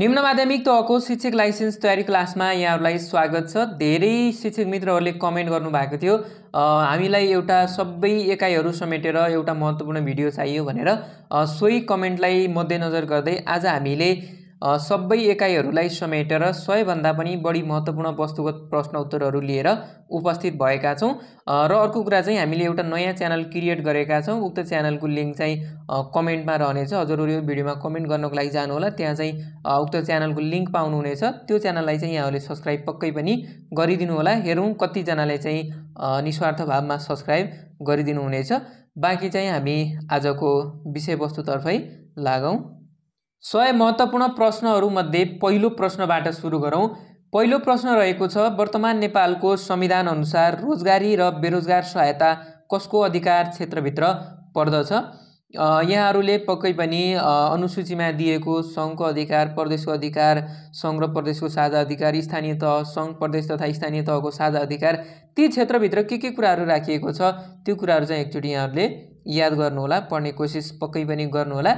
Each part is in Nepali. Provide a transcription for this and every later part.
निम्न माध्यमिक तहको शिक्षक लाइसेन्स तयारी क्लासमा यहाँहरूलाई स्वागत छ धेरै शिक्षक मित्रहरूले कमेन्ट गर्नुभएको थियो हामीलाई एउटा सबै एकाइहरू समेटेर एउटा महत्त्वपूर्ण भिडियो चाहियो भनेर सोही कमेन्टलाई मध्यनजर गर्दै आज हामीले सबै एकाइहरूलाई समेटेर सयभन्दा पनि बढी महत्त्वपूर्ण वस्तुगत प्रश्न उत्तरहरू लिएर उपस्थित भएका छौँ र अर्को कुरा चाहिँ हामीले एउटा नयाँ च्यानल क्रिएट गरेका छौँ उक्त च्यानलको लिङ्क चाहिँ कमेन्टमा रहनेछ हजुरहरू यो भिडियोमा कमेन्ट गर्नको लागि जानुहोला त्यहाँ चाहिँ उक्त च्यानलको लिङ्क पाउनुहुनेछ त्यो च्यानललाई चाहिँ यहाँहरूले सब्सक्राइब पक्कै पनि गरिदिनु होला हेरौँ कतिजनाले चाहिँ निस्वार्थ भावमा सब्सक्राइब हुनेछ बाँकी चाहिँ हामी आजको विषयवस्तुतर्फै लागौँ सय महत्त्वपूर्ण प्रश्नहरूमध्ये पहिलो प्रश्नबाट सुरु गरौँ पहिलो प्रश्न रहेको छ वर्तमान नेपालको संविधान अनुसार रोजगारी र बेरोजगार सहायता कसको अधिकार क्षेत्रभित्र पर्दछ यहाँहरूले पक्कै पनि अनुसूचीमा दिएको सङ्घको अधिकार प्रदेशको अधिकार सङ्घ र प्रदेशको साझा अधिकार स्थानीय तह सङ्घ प्रदेश तथा स्थानीय तहको साझा अधिकार ती क्षेत्रभित्र के के कुराहरू राखिएको छ त्यो कुराहरू चाहिँ एकचोटि यहाँहरूले याद गर्नुहोला पढ्ने कोसिस पक्कै पनि गर्नुहोला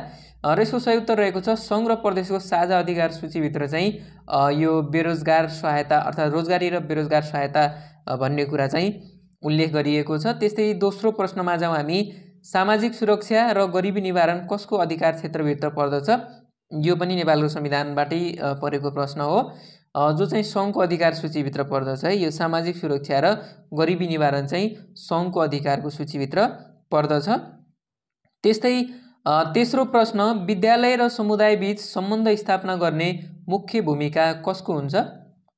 र यसको उत्तर रहेको छ सङ्घ र प्रदेशको साझा अधिकार सूचीभित्र चाहिँ यो बेरोजगार सहायता अर्थात् रोजगारी र बेरोजगार सहायता भन्ने कुरा चाहिँ उल्लेख गरिएको छ त्यस्तै दोस्रो प्रश्नमा जाउँ हामी सामाजिक सुरक्षा र गरिबी निवारण कसको अधिकार क्षेत्रभित्र पर्दछ यो पनि नेपालको संविधानबाटै परेको प्रश्न हो जो चाहिँ सङ्घको अधिकार सूचीभित्र पर्दछ है यो सामाजिक सुरक्षा र गरिबी निवारण चाहिँ सङ्घको अधिकारको सूचीभित्र पर्दछ त्यस्तै तेस्रो प्रश्न विद्यालय र समुदायबीच सम्बन्ध स्थापना गर्ने मुख्य भूमिका कसको हुन्छ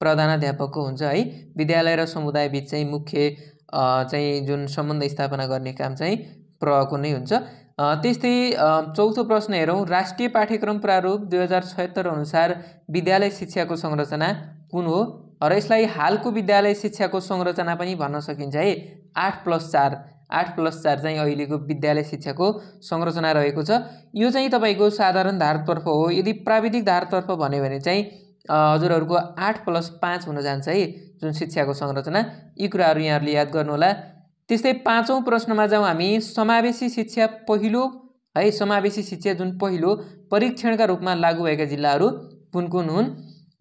प्रधानाध्यापकको हुन्छ है विद्यालय र समुदायबीच चाहिँ मुख्य चाहिँ जुन सम्बन्ध स्थापना गर्ने काम चाहिँ प्रको नै हुन्छ त्यस्तै चौथो प्रश्न हेरौँ राष्ट्रिय पाठ्यक्रम प्रारूप दुई हजार छत्तर अनुसार विद्यालय शिक्षाको संरचना कुन हो र यसलाई हालको विद्यालय शिक्षाको संरचना पनि भन्न सकिन्छ है आठ प्लस चार आठ प्लस चार चाहिँ अहिलेको विद्यालय शिक्षाको संरचना रहेको छ यो चाहिँ तपाईँको साधारण धारतर्फ हो यदि प्राविधिक धारतर्फ भन्यो भने चाहिँ हजुरहरूको आठ प्लस पाँच हुन जान्छ है जुन शिक्षाको संरचना यी कुराहरू यहाँहरूले याद गर्नुहोला त्यस्तै पाँचौँ प्रश्नमा जाउँ हामी समावेशी शिक्षा पहिलो है समावेशी शिक्षा जुन पहिलो परीक्षणका रूपमा लागू भएका जिल्लाहरू कुन कुन हुन्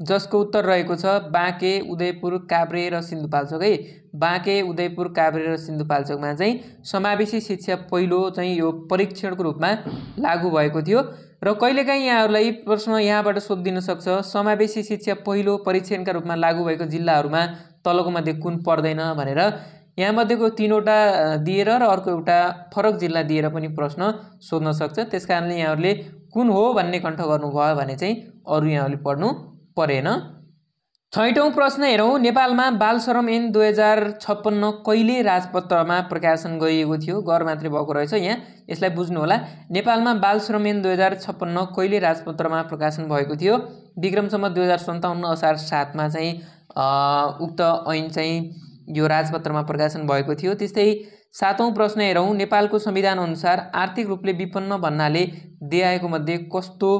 जसको उत्तर रहेको छ बाँके उदयपुर काभ्रे र सिन्धुपाल्चोक है बाँके उदयपुर काभ्रे र सिन्धुपाल्चोकमा चाहिँ समावेशी शिक्षा पहिलो चाहिँ यो परीक्षणको रूपमा लागु भएको थियो र कहिलेकाहीँ यहाँहरूलाई प्रश्न यहाँबाट सोधिदिन सक्छ समावेशी शिक्षा पहिलो परीक्षणका रूपमा लागु भएको जिल्लाहरूमा तलको मध्ये कुन पर्दैन भनेर यहाँमध्येको तिनवटा दिएर र अर्को एउटा फरक जिल्ला दिएर पनि प्रश्न सोध्न सक्छ त्यस कारणले यहाँहरूले कुन हो भन्ने कण्ठ गर्नुभयो भने चाहिँ अरू यहाँहरूले पढ्नु परेन छैटौँ प्रश्न हेरौँ नेपालमा बाल श्रम ऐन दुई हजार छप्पन्न कहिले राजपत्रमा प्रकाशन गरिएको थियो गर मात्रै भएको रहेछ यहाँ यसलाई बुझ्नुहोला नेपालमा बाल श्रम ऐन दुई हजार छप्पन्न कहिले राजपत्रमा प्रकाशन भएको थियो विक्रमसम्म दुई हजार सन्ताउन्न असार सातमा चाहिँ उक्त ऐन चाहिँ यो राजपत्रमा प्रकाशन भएको थियो त्यस्तै सातौँ प्रश्न हेरौँ नेपालको संविधानअनुसार आर्थिक रूपले विपन्न भन्नाले देआएको मध्ये कस्तो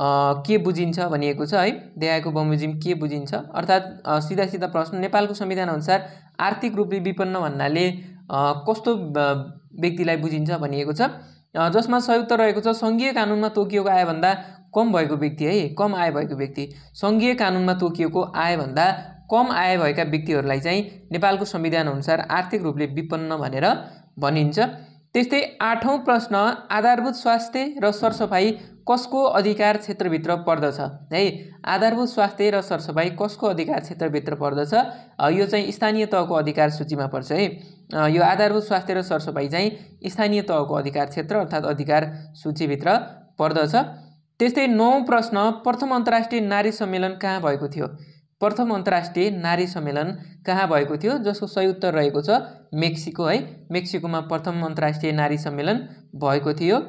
के बुझिन्छ भनिएको छ है देहायको बमोजिम के बुझिन्छ अर्थात् सिधा सिधा प्रश्न नेपालको संविधान अनुसार आर्थिक रूपले विपन्न भन्नाले कस्तो व्यक्तिलाई बुझिन्छ भनिएको छ जसमा संयुक्त रहेको छ सङ्घीय कानुनमा तोकिएको आयभन्दा कम भएको व्यक्ति है कम आय भएको व्यक्ति सङ्घीय कानुनमा तोकिएको आयभन्दा कम आय भएका व्यक्तिहरूलाई चाहिँ नेपालको संविधान अनुसार आर्थिक रूपले विपन्न भनेर भनिन्छ त्यस्तै आठौँ प्रश्न आधारभूत स्वास्थ्य र सरसफाइ कसको अधिकार क्षेत्रभित्र पर्दछ है आधारभूत स्वास्थ्य र सरसफाइ कसको अधिकार क्षेत्रभित्र पर्दछ यो चाहिँ स्थानीय तहको अधिकार सूचीमा पर्छ है यो आधारभूत स्वास्थ्य र सरसफाइ चाहिँ स्थानीय तहको अधिकार क्षेत्र अर्थात् अधिकार सूचीभित्र पर्दछ त्यस्तै नौ प्रश्न प्रथम अन्तर्राष्ट्रिय नारी सम्मेलन कहाँ भएको थियो प्रथम अन्तर्राष्ट्रिय नारी सम्मेलन कहाँ भएको थियो जसको सही उत्तर रहेको छ मेक्सिको है मेक्सिकोमा प्रथम अन्तर्राष्ट्रिय नारी सम्मेलन भएको थियो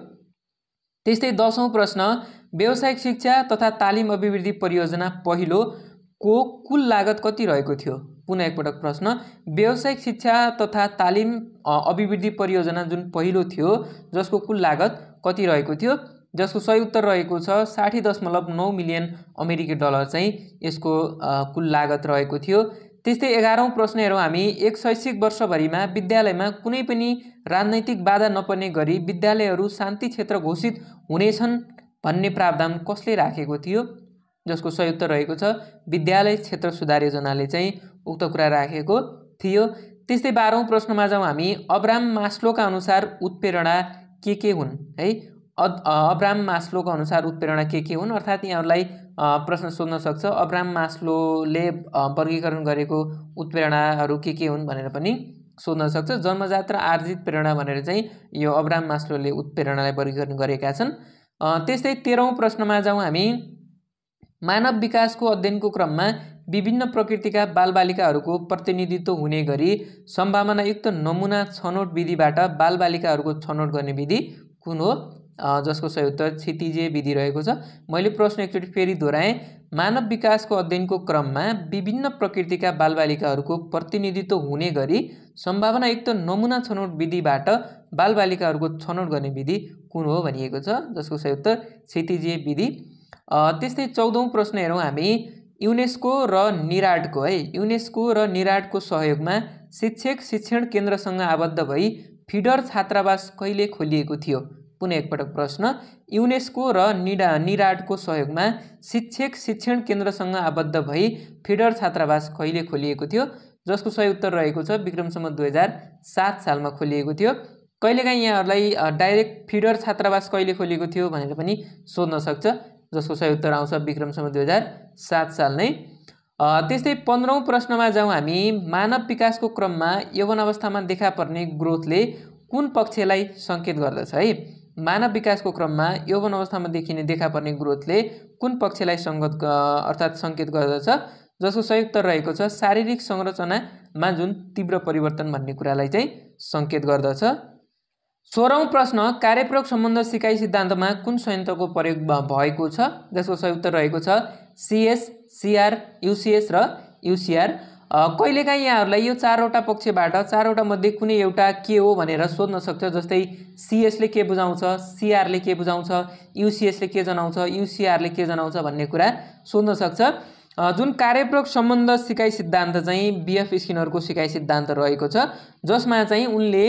त्यस्तै दसौँ प्रश्न व्यावसायिक शिक्षा तथा तालिम अभिवृद्धि परियोजना पहिलो को कुल लागत कति रहेको थियो पुनः एकपटक प्रश्न व्यावसायिक शिक्षा तथा तालिम अभिवृद्धि परियोजना जुन पहिलो थियो जसको कुल लागत कति रहेको थियो जसको सही उत्तर रहेको छ साठी दशमलव नौ मिलियन अमेरिकी डलर चाहिँ यसको कुल लागत रहेको थियो त्यस्तै एघारौँ प्रश्नहरू हामी एक शैक्षिक वर्षभरिमा विद्यालयमा कुनै पनि राजनैतिक बाधा नपर्ने गरी विद्यालयहरू शान्ति क्षेत्र घोषित हुनेछन् भन्ने प्रावधान कसले राखेको थियो जसको संयुक्त रहेको छ विद्यालय क्षेत्र सुधार योजनाले चाहिँ उक्त कुरा राखेको थियो त्यस्तै बाह्रौँ प्रश्नमा जाउँ हामी अब्राम मास्लोका अनुसार उत्प्रेरणा के के हुन् है अब्राम मास्लोका अनुसार उत्प्रेरणा के के हुन् अर्थात् यहाँहरूलाई प्रश्न सोध्न सक्छ अब्राम ले वर्गीकरण उत्प्रेरणा के के सकता भनेर आर्जित प्रेरणा सक्छ जन्मजात र आर्जित प्रेरणा भनेर चाहिँ यो अब्राम मास्लोले उत्प्रेरणालाई वर्गीकरण गरेका छन् त्यस्तै तेह्रौँ प्रश्नमा जाउँ हामी मानव विकासको अध्ययनको क्रममा विभिन्न बालिका को प्रतिनिधित्व होने गरी संभावनायुक्त नमूना छनौट विधि बालिका को छनौट करने विधि कौन हो जिसको सही उत्तर क्षितिजे विधि रहेक मैं प्रश्न एकचोटि फेरी दोहराएं मानव को अध्ययन को क्रम में विभिन्न प्रकृति का बाल बालिका को प्रतिनिधित्व होने गरी तो नमूना छनौट बाल बालिका को छनौट करने विधि कौन हो भनिएको सही उत्तर क्षितिजे विधि तस्ते चौदह प्रश्न हेरौँ हमी यूनेस्को र को हई युनेस्को र सहयोग में शिक्षक शिक्षण केन्द्रसंग आबद्ध भई फिडर छात्रावास कहिले खोलिएको थियो पुनः एकपटक प्रश्न युनेस्को र निडा निराडको सहयोगमा शिक्षक शिक्षण केन्द्रसँग आबद्ध भई फिडर छात्रावास कहिले खोलिएको थियो जसको सही उत्तर रहेको छ विक्रमसम्म दुई हजार सात सालमा खोलिएको थियो कहिलेकाहीँ यहाँहरूलाई डाइरेक्ट फिडर छात्रावास कहिले खोलिएको थियो भनेर पनि सोध्न सक्छ जसको सही उत्तर आउँछ विक्रमसम्म दुई हजार सात साल नै त्यस्तै पन्ध्रौँ प्रश्नमा जाउँ हामी मानव विकासको क्रममा यौवन अवस्थामा देखा पर्ने ग्रोथले कुन पक्षलाई सङ्केत गर्दछ है मानव विकासको क्रममा यौवन अवस्थामा देखिने देखा पर्ने ग्रोथले कुन पक्षलाई सङ्गत अर्थात् सङ्केत गर्दछ जसको संयुक्त रहेको छ शारीरिक संरचनामा जुन तीव्र परिवर्तन भन्ने कुरालाई चाहिँ सङ्केत गर्दछ सोह्रौँ प्रश्न कार्यप्रयोग सम्बन्ध सिकाइ सिद्धान्तमा कुन संयन्त्रको प्रयोग भएको छ जसको संयुक्त रहेको छ सिएस सिआर युसिएस र युसिआर कहिलेकाहीँ यहाँहरूलाई यो चारवटा पक्षबाट चारवटा मध्ये कुनै एउटा के हो भनेर सोध्न सक्छ जस्तै सिएसले के बुझाउँछ सिआरले के बुझाउँछ युसिएसले के जनाउँछ युसिआरले के जनाउँछ भन्ने कुरा सोध्न सक्छ जुन कार्यप्रोग सम्बन्ध सिकाइ सिद्धान्त चाहिँ बिएफ स्किनरको सिकाइ सिद्धान्त रहेको छ जसमा चाहिँ उनले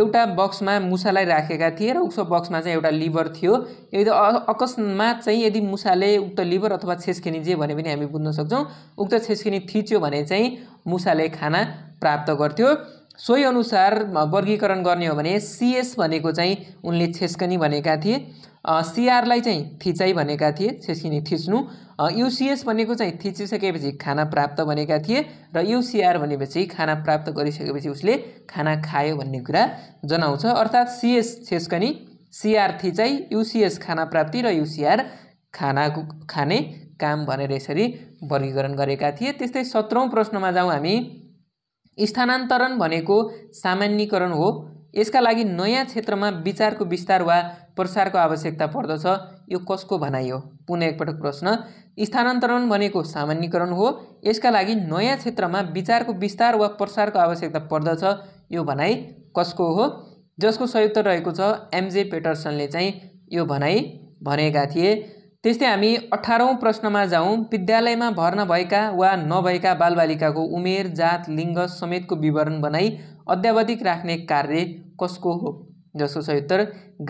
एउटा बक्समा मुसालाई राखेका थिए र उक्त बक्समा चाहिँ एउटा लिभर थियो यदि अकस्मात चाहिँ यदि मुसाले उक्त लिभर अथवा छेस्किनी जे भने पनि हामी बुझ्न सक्छौँ उक्त छेस्किनी थिच्यो भने चाहिँ मुसाले खाना प्राप्त गर्थ्यो सोही अनुसार वर्गीकरण गर्ने हो भने सिएस भनेको चाहिँ उनले छेस्कनी भनेका थिए सिआरलाई चाहिँ थिचाइ भनेका थिए छेस्किने थिच्नु युसिएस भनेको चाहिँ थिचिसकेपछि खाना प्राप्त भनेका थिए र युसिआर भनेपछि खाना प्राप्त गरिसकेपछि उसले खाना खायो भन्ने कुरा जनाउँछ अर्थात् सिएस छेस्कनी सिआर थिचाइ युसिएस खाना प्राप्ति र युसिआर खानाको खाने काम भनेर यसरी वर्गीकरण गरेका थिए त्यस्तै सत्रौँ प्रश्नमा जाउँ हामी स्थानान्तरण भनेको सामान्यकरण हो यसका लागि नयाँ क्षेत्रमा विचारको विस्तार वा प्रसारको आवश्यकता पर्दछ यो कसको भनाइ हो पुनः एकपटक प्रश्न स्थानान्तरण भनेको सामान्यकरण हो यसका लागि नयाँ क्षेत्रमा विचारको विस्तार वा प्रसारको आवश्यकता पर्दछ यो भनाइ कसको हो जसको संयुक्त रहेको छ एमजे पेटर्सनले चाहिँ यो भनाइ भनेका थिए त्यस्तै हामी अठारौँ प्रश्नमा जाउँ विद्यालयमा भर्ना भएका वा नभएका बालबालिकाको उमेर जात लिङ्ग समेतको विवरण बनाई अध्यावधिक राख्ने कार्य कसको हो जसको सही उत्तर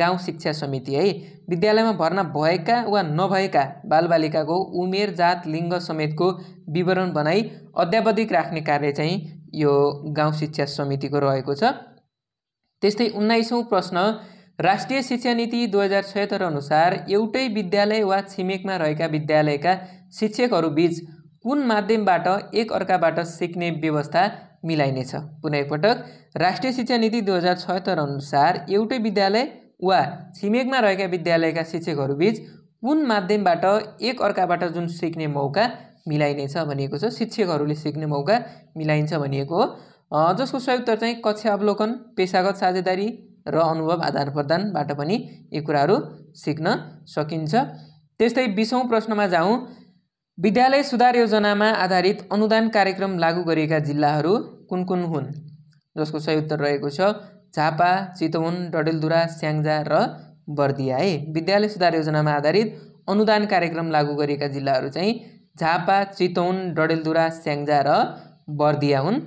गाउँ शिक्षा समिति है विद्यालयमा भर्ना भएका वा नभएका बालबालिकाको उमेर जात लिङ्ग समेतको विवरण बनाई अध्यावधिक राख्ने कार्य चाहिँ यो गाउँ शिक्षा समितिको रहेको छ त्यस्तै उन्नाइसौँ प्रश्न राष्ट्रिय शिक्षा नीति दुई हजार छत्तर अनुसार एउटै विद्यालय वा छिमेकमा रहेका विद्यालयका शिक्षकहरूबीच कुन माध्यमबाट एकअर्काबाट सिक्ने व्यवस्था मिलाइनेछ पुनः एकपटक राष्ट्रिय शिक्षा नीति दुई हजार छत्तर अनुसार एउटै विद्यालय वा छिमेकमा रहेका विद्यालयका शिक्षकहरूबीच कुन माध्यमबाट एकअर्काबाट जुन सिक्ने मौका मिलाइनेछ भनिएको छ शिक्षकहरूले सिक्ने मौका मिलाइन्छ भनिएको हो जसको सही उत्तर चाहिँ कक्षा अवलोकन पेसागत साझेदारी र अनुभव आदान प्रदानबाट पनि यी कुराहरू सिक्न सकिन्छ त्यस्तै बिसौँ प्रश्नमा जाउँ विद्यालय सुधार योजनामा आधारित अनुदान कार्यक्रम लागू गरिएका जिल्लाहरू कुन कुन हुन् जसको सही उत्तर रहेको छ झापा चितवन डडेलधुरा स्याङ्जा र बर्दिया है विद्यालय सुधार योजनामा आधारित अनुदान कार्यक्रम लागू गरिएका जिल्लाहरू चाहिँ झापा चितौन डडेलधुरा स्याङ्जा र बर्दिया हुन्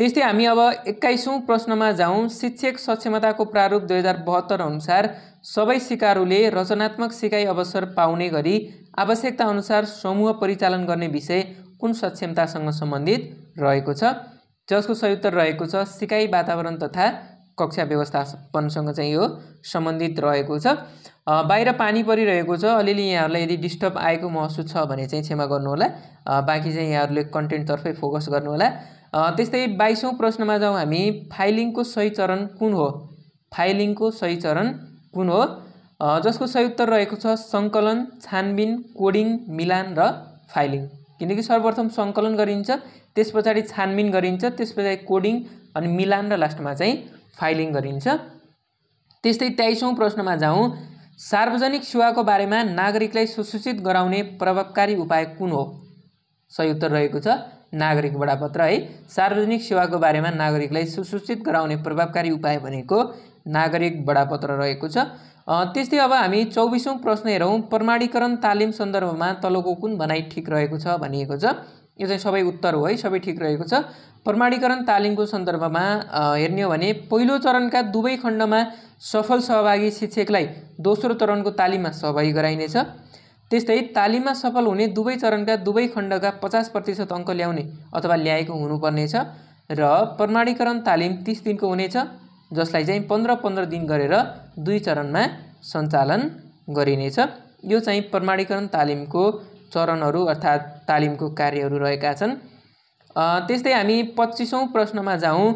त्यस्तै हामी अब एक्काइसौँ प्रश्नमा जाउँ शिक्षक सक्षमताको प्रारूप दुई हजार बहत्तर अनुसार सबै सिकारुले रचनात्मक सिकाइ अवसर पाउने गरी आवश्यकता अनुसार समूह परिचालन गर्ने विषय कुन सक्षमतासँग सम्बन्धित रहेको छ जसको संयुक्त रहेको छ सिकाइ वातावरण तथा कक्षा व्यवस्थापनसँग चाहिँ यो सम्बन्धित रहेको छ बाहिर पानी परिरहेको छ अलिअलि यहाँहरूलाई यदि डिस्टर्ब आएको महसुस छ भने चाहिँ क्षमा गर्नुहोला बाँकी चाहिँ यहाँहरूले कन्टेन्टतर्फै फोकस गर्नुहोला त्यस्तै बाइसौँ प्रश्नमा जाउँ हामी फाइलिङको सही चरण कुन हो फाइलिङको सही चरण कुन हो जसको सही उत्तर रहेको छ सङ्कलन छानबिन कोडिङ मिलान र फाइलिङ किनकि सर्वप्रथम सङ्कलन गरिन्छ त्यस पछाडि छानबिन गरिन्छ त्यस पछाडि कोडिङ अनि मिलान र लास्टमा चाहिँ फाइलिङ गरिन्छ त्यस्तै तेइसौँ प्रश्नमा जाउँ सार्वजनिक सेवाको बारेमा नागरिकलाई सुसूचित गराउने प्रभावकारी उपाय कुन हो सही उत्तर रहेको छ नागरिक बडापत्र है सार्वजनिक सेवाको बारेमा नागरिकलाई सुसूचित गराउने प्रभावकारी उपाय भनेको नागरिक बडापत्र रहेको छ त्यस्तै अब हामी चौबिसौँ प्रश्न हेरौँ प्रमाणीकरण तालिम सन्दर्भमा तलको कुन भनाइ ठिक रहेको छ भनिएको छ यो चाहिँ सबै उत्तर हो है सबै ठिक रहेको छ प्रमाणीकरण तालिमको सन्दर्भमा हेर्ने हो भने पहिलो चरणका दुवै खण्डमा सफल सहभागी शिक्षकलाई दोस्रो चरणको तालिममा सहभागी गराइनेछ त्यस्तै तालिममा सफल हुने दुवै चरणका दुवै खण्डका पचास प्रतिशत अङ्क ल्याउने अथवा ल्याएको हुनुपर्नेछ र प्रमाणीकरण तालिम तिस दिनको हुनेछ जसलाई चाहिँ पन्ध्र पन्ध्र दिन गरेर दुई चरणमा सञ्चालन गरिनेछ यो चाहिँ प्रमाणीकरण तालिमको चरणहरू अर्थात् तालिमको कार्यहरू रहेका छन् त्यस्तै हामी पच्चिसौँ प्रश्नमा जाउँ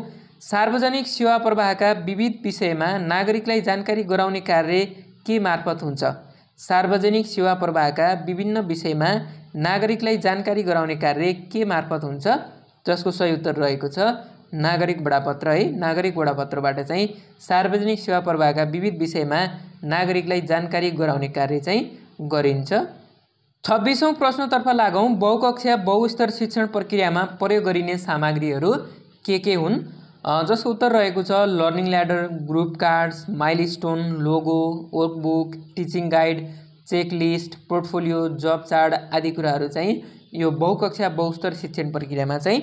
सार्वजनिक सेवा प्रवाहका विविध विषयमा नागरिकलाई जानकारी गराउने कार्य के मार्फत हुन्छ सार्वजनिक सेवा प्रवाहका विभिन्न विषयमा नागरिकलाई जानकारी गराउने कार्य के मार्फत हुन्छ जसको सही उत्तर रहेको छ नागरिक बडापत्र है नागरिक बडापत्रबाट चाहिँ सार्वजनिक सेवा प्रवाहका विविध विषयमा नागरिकलाई जानकारी गराउने कार्य चाहिँ गरिन्छ छब्बिसौँ प्रश्नतर्फ लागौँ बहुकक्षा बहुस्तर शिक्षण प्रक्रियामा प्रयोग गरिने सामग्रीहरू के के हुन् जसको उत्तर रहेको छ learning ladder group cards milestone logo workbook teaching guide checklist portfolio job chart आदि कुराहरू चाहिँ यो बहुकक्षा बहुस्तर शिक्षण प्रक्रियामा चाहिँ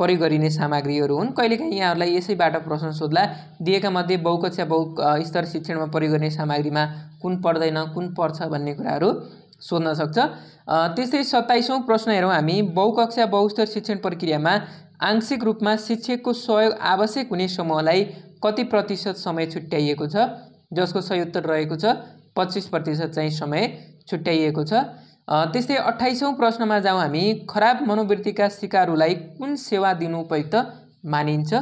प्रयोग गरिने सामग्रीहरू हुन् कहिलेकाहीँ यहाँहरूलाई यसैबाट प्रश्न सोध्ला दिएका मध्ये बहुकक्षा बहु स्तर शिक्षणमा प्रयोग गर्ने सामग्रीमा कुन पर्दैन कुन पर्छ भन्ने कुराहरू सोध्न सक्छ त्यस्तै सत्ताइसौँ प्रश्न हेरौँ हामी बहुकक्षा बहुस्तर शिक्षण प्रक्रियामा आंशिक रूपमा शिक्षकको सहयोग आवश्यक हुने समूहलाई कति प्रतिशत समय छुट्याइएको छ जसको सही उत्तर रहेको छ पच्चिस प्रतिशत चाहिँ समय छुट्याइएको छ त्यस्तै अठाइसौँ प्रश्नमा जाउँ हामी खराब मनोवृत्तिका सिकारुलाई कुन सेवा दिनु उपयुक्त मानिन्छ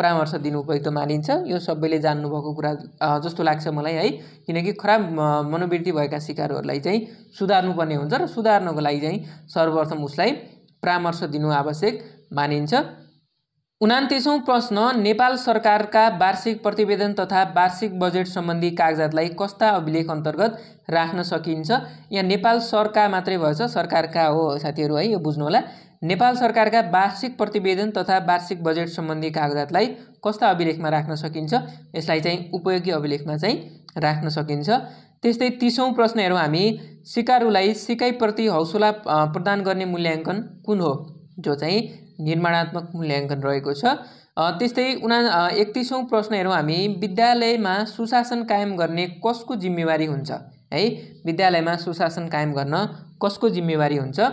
परामर्श दिनु उपयुक्त मानिन्छ यो सबैले जान्नुभएको कुरा जस्तो लाग्छ मलाई है किनकि खराब मनोवृत्ति भएका सिकारहरूलाई चाहिँ सुधार्नुपर्ने हुन्छ र सुधार्नको लागि चाहिँ सर्वप्रथम उसलाई परामर्श दिनु आवश्यक मानिन्छ उनातिसौँ प्रश्न नेपाल सरकारका वार्षिक प्रतिवेदन तथा वार्षिक बजेट सम्बन्धी कागजातलाई कस्ता अभिलेख अन्तर्गत राख्न सकिन्छ यहाँ नेपाल सरकार मात्रै भएछ सरकारका हो साथीहरू है यो बुझ्नु होला नेपाल सरकारका वार्षिक प्रतिवेदन तथा वार्षिक बजेट सम्बन्धी कागजातलाई कस्ता अभिलेखमा राख्न सकिन्छ यसलाई चाहिँ उपयोगी अभिलेखमा चाहिँ राख्न सकिन्छ त्यस्तै तिसौँ प्रश्न हेरौँ हामी सिकारुलाई सिकाइप्रति हौसला प्रदान गर्ने मूल्याङ्कन कुन हो जो चाहिँ निर्माणात्मक मूल्याङ्कन रहेको छ त्यस्तै उना एकतिसौँ प्रश्न हेरौँ हामी विद्यालयमा सुशासन कायम गर्ने कसको जिम्मेवारी हुन्छ है विद्यालयमा सुशासन कायम गर्न कसको जिम्मेवारी हुन्छ